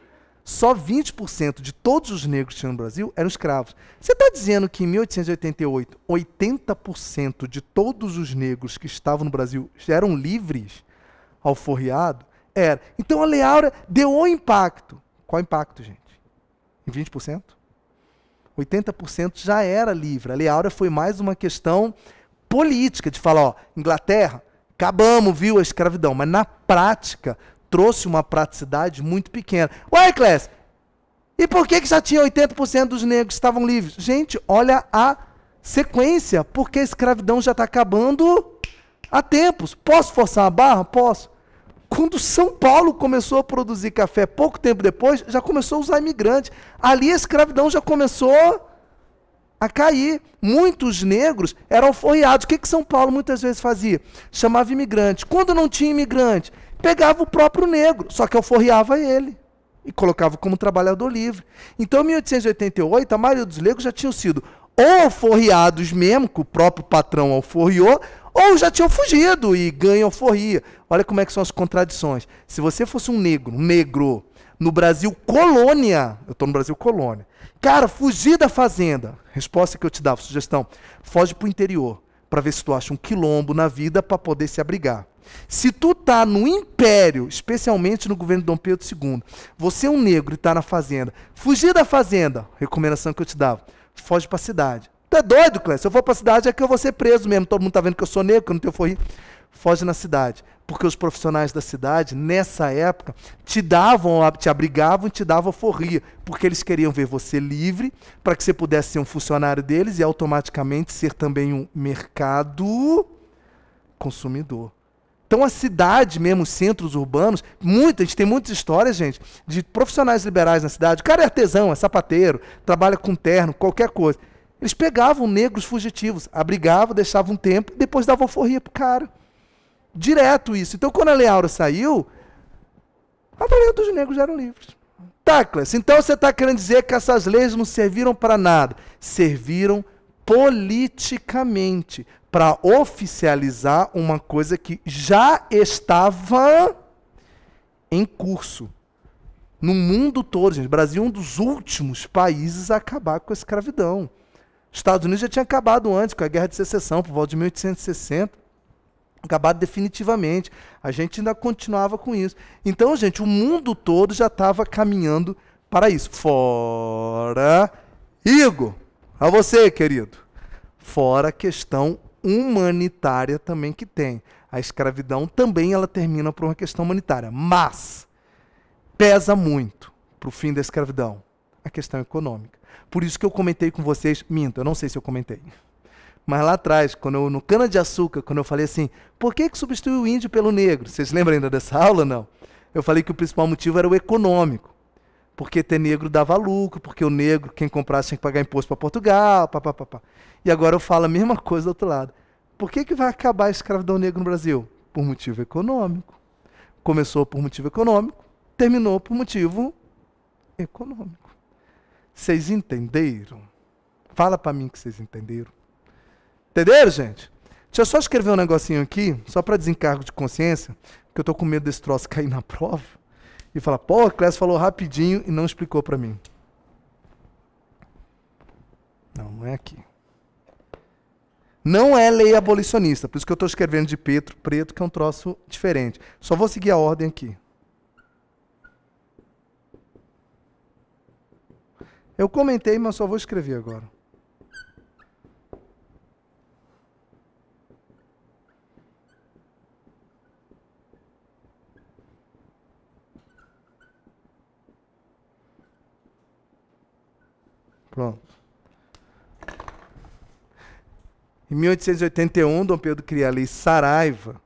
só 20% de todos os negros que tinham no Brasil eram escravos. Você está dizendo que em 1888, 80% de todos os negros que estavam no Brasil eram livres? Alforriado? Era. Então a Lei Áurea deu um impacto. Qual impacto, gente? Em 20%? 80% já era livre. A Lei Áurea foi mais uma questão política, de falar, ó, Inglaterra, acabamos, viu, a escravidão. Mas na prática, trouxe uma praticidade muito pequena. Ué, Class, e por que, que já tinha 80% dos negros que estavam livres? Gente, olha a sequência, porque a escravidão já está acabando há tempos. Posso forçar a barra? Posso. Quando São Paulo começou a produzir café, pouco tempo depois, já começou a usar imigrante. Ali a escravidão já começou a cair. Muitos negros eram forreados. O que, que São Paulo muitas vezes fazia? Chamava imigrante. Quando não tinha imigrante, pegava o próprio negro, só que alforriava ele e colocava como trabalhador livre. Então, em 1888, a maioria dos negros já tinham sido ou alforriados mesmo, que o próprio patrão alforriou, ou já tinham fugido e ganham alforria. Olha como é que são as contradições. Se você fosse um negro, um negro no Brasil colônia, eu estou no Brasil colônia, cara, fugir da fazenda. Resposta que eu te dava, sugestão, foge para o interior para ver se tu acha um quilombo na vida para poder se abrigar. Se tu tá no império, especialmente no governo de Dom Pedro II, você é um negro e tá na fazenda, fugir da fazenda, recomendação que eu te dava, foge para a cidade. Tu é doido, Clécio? Se eu for para a cidade é que eu vou ser preso mesmo. Todo mundo tá vendo que eu sou negro, que eu não tenho forrinho. Foge na cidade. Porque os profissionais da cidade, nessa época, te davam, te abrigavam e te davam forria. Porque eles queriam ver você livre, para que você pudesse ser um funcionário deles e automaticamente ser também um mercado consumidor. Então a cidade mesmo, os centros urbanos, gente tem muitas histórias, gente, de profissionais liberais na cidade. O cara é artesão, é sapateiro, trabalha com terno, qualquer coisa. Eles pegavam negros fugitivos, abrigavam, deixavam um tempo, depois davam alforria pro cara. Direto isso. Então quando a Aura saiu, a maioria dos negros já eram livres. Taclas, tá, então você está querendo dizer que essas leis não serviram para nada. Serviram politicamente para oficializar uma coisa que já estava em curso. No mundo todo, gente. O Brasil é um dos últimos países a acabar com a escravidão. Os Estados Unidos já tinha acabado antes, com a Guerra de Secessão, por volta de 1860. Acabado definitivamente. A gente ainda continuava com isso. Então, gente, o mundo todo já estava caminhando para isso. Fora Igor, a você, querido. Fora a questão humanitária também que tem. A escravidão também ela termina por uma questão humanitária, mas pesa muito para o fim da escravidão a questão econômica. Por isso que eu comentei com vocês, minto, eu não sei se eu comentei. Mas lá atrás, quando eu, no cana de açúcar, quando eu falei assim, por que, que substitui o índio pelo negro? Vocês lembram ainda dessa aula não? Eu falei que o principal motivo era o econômico. Porque ter negro dava lucro, porque o negro, quem comprasse, tinha que pagar imposto para Portugal, papapá. E agora eu falo a mesma coisa do outro lado. Por que, que vai acabar a escravidão negra no Brasil? Por motivo econômico. Começou por motivo econômico, terminou por motivo econômico. Vocês entenderam? Fala para mim que vocês entenderam. Entenderam, gente? Deixa eu só escrever um negocinho aqui, só para desencargo de consciência, porque eu estou com medo desse troço cair na prova e falar: pô, o Clécio falou rapidinho e não explicou para mim. Não, não é aqui. Não é lei abolicionista, por isso que eu estou escrevendo de preto, preto, que é um troço diferente. Só vou seguir a ordem aqui. Eu comentei, mas só vou escrever agora. Pronto. Em 1881, Dom Pedro cria a lei Saraiva,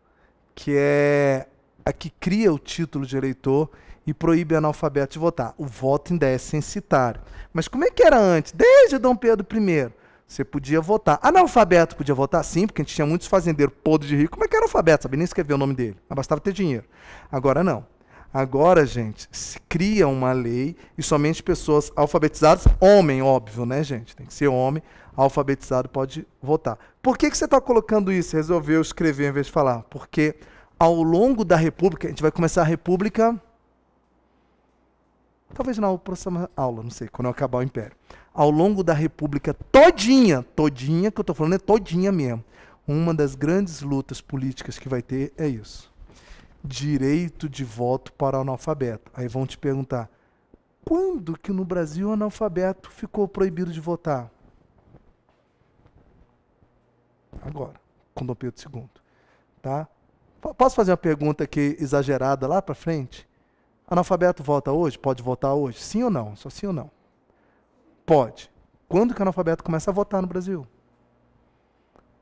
que é a que cria o título de eleitor e proíbe analfabeto de votar. O voto ainda é censitário. Mas como é que era antes? Desde Dom Pedro I, você podia votar. Analfabeto podia votar sim, porque a gente tinha muitos fazendeiros podres de rico, é que era analfabeto, sabia nem escrever o nome dele, mas bastava ter dinheiro. Agora não. Agora, gente, se cria uma lei e somente pessoas alfabetizadas, homem, óbvio, né, gente? Tem que ser homem, alfabetizado pode votar. Por que, que você está colocando isso? Resolveu escrever em vez de falar? Porque ao longo da República, a gente vai começar a República. Talvez na próxima aula, não sei, quando eu acabar o Império. Ao longo da República todinha, todinha, que eu estou falando é todinha mesmo. Uma das grandes lutas políticas que vai ter é isso direito de voto para analfabeto. Aí vão te perguntar: quando que no Brasil o analfabeto ficou proibido de votar? Agora, com Dom Pedro II. Tá? Posso fazer uma pergunta aqui exagerada lá para frente? Analfabeto vota hoje? Pode votar hoje? Sim ou não? Só sim ou não? Pode. Quando que o analfabeto começa a votar no Brasil?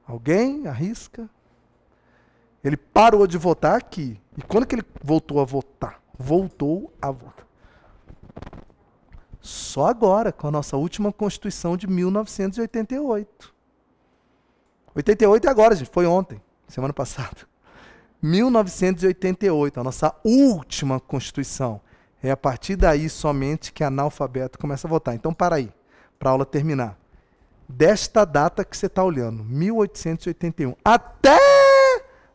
Alguém arrisca? Ele parou de votar aqui. E quando que ele voltou a votar? Voltou a votar. Só agora, com a nossa última Constituição de 1988. 88 é agora, gente. Foi ontem, semana passada. 1988, a nossa última Constituição. É a partir daí somente que analfabeto começa a votar. Então, para aí, para a aula terminar. Desta data que você está olhando, 1881, até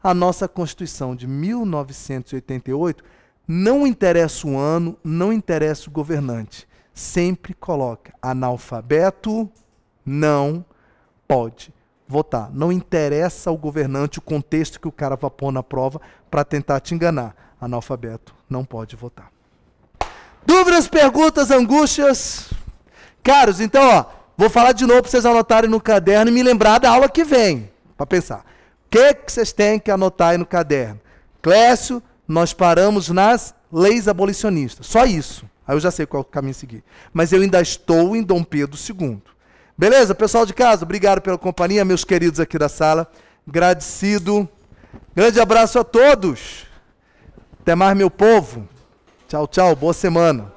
a nossa Constituição de 1988 não interessa o ano, não interessa o governante. Sempre coloca analfabeto não pode votar. Não interessa ao governante o contexto que o cara vai pôr na prova para tentar te enganar. Analfabeto não pode votar. Dúvidas, perguntas, angústias? Caros, então, ó, vou falar de novo para vocês anotarem no caderno e me lembrar da aula que vem, para pensar que, que vocês têm que anotar aí no caderno? Clécio, nós paramos nas leis abolicionistas. Só isso. Aí eu já sei qual caminho seguir. Mas eu ainda estou em Dom Pedro II. Beleza, pessoal de casa? Obrigado pela companhia, meus queridos aqui da sala. Agradecido. Grande abraço a todos. Até mais, meu povo. Tchau, tchau. Boa semana.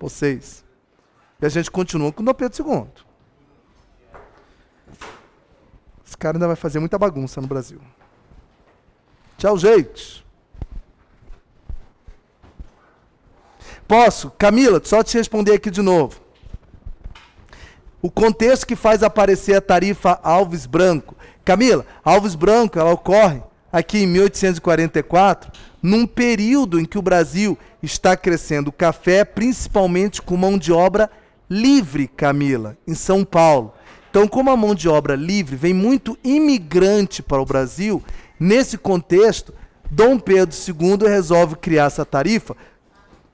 Vocês. E a gente continua com Dom Pedro II. Esse cara ainda vai fazer muita bagunça no Brasil. Tchau, gente. Posso? Camila, só te responder aqui de novo. O contexto que faz aparecer a tarifa Alves Branco. Camila, Alves Branco, ela ocorre aqui em 1844, num período em que o Brasil está crescendo o café, principalmente com mão de obra livre, Camila, em São Paulo. Então, como a mão de obra livre vem muito imigrante para o Brasil, nesse contexto, Dom Pedro II resolve criar essa tarifa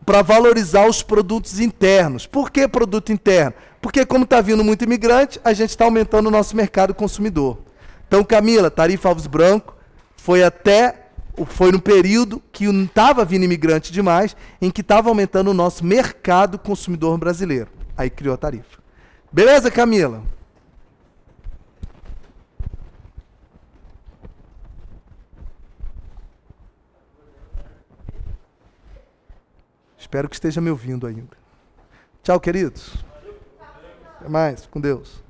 para valorizar os produtos internos. Por que produto interno? Porque, como está vindo muito imigrante, a gente está aumentando o nosso mercado consumidor. Então, Camila, tarifa Alves Branco foi até. Foi no período que estava vindo imigrante demais, em que estava aumentando o nosso mercado consumidor brasileiro. Aí criou a tarifa. Beleza, Camila? Espero que esteja me ouvindo ainda. Tchau, queridos. Até mais. Com Deus.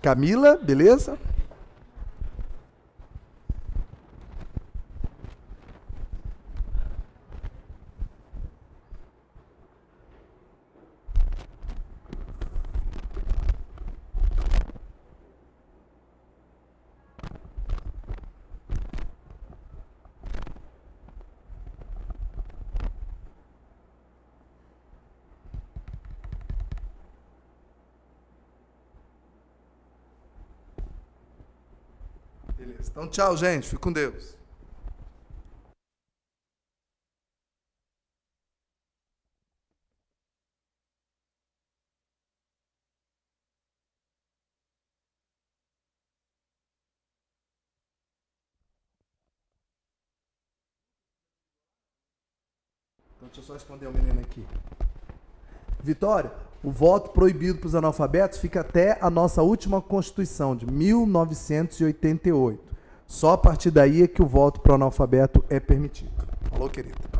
Camila, beleza? Então, tchau, gente. Fique com Deus. Então, deixa eu só responder o menino aqui. Vitória, o voto proibido para os analfabetos fica até a nossa última Constituição, de 1988. Só a partir daí é que o voto para o analfabeto é permitido. Falou, querido.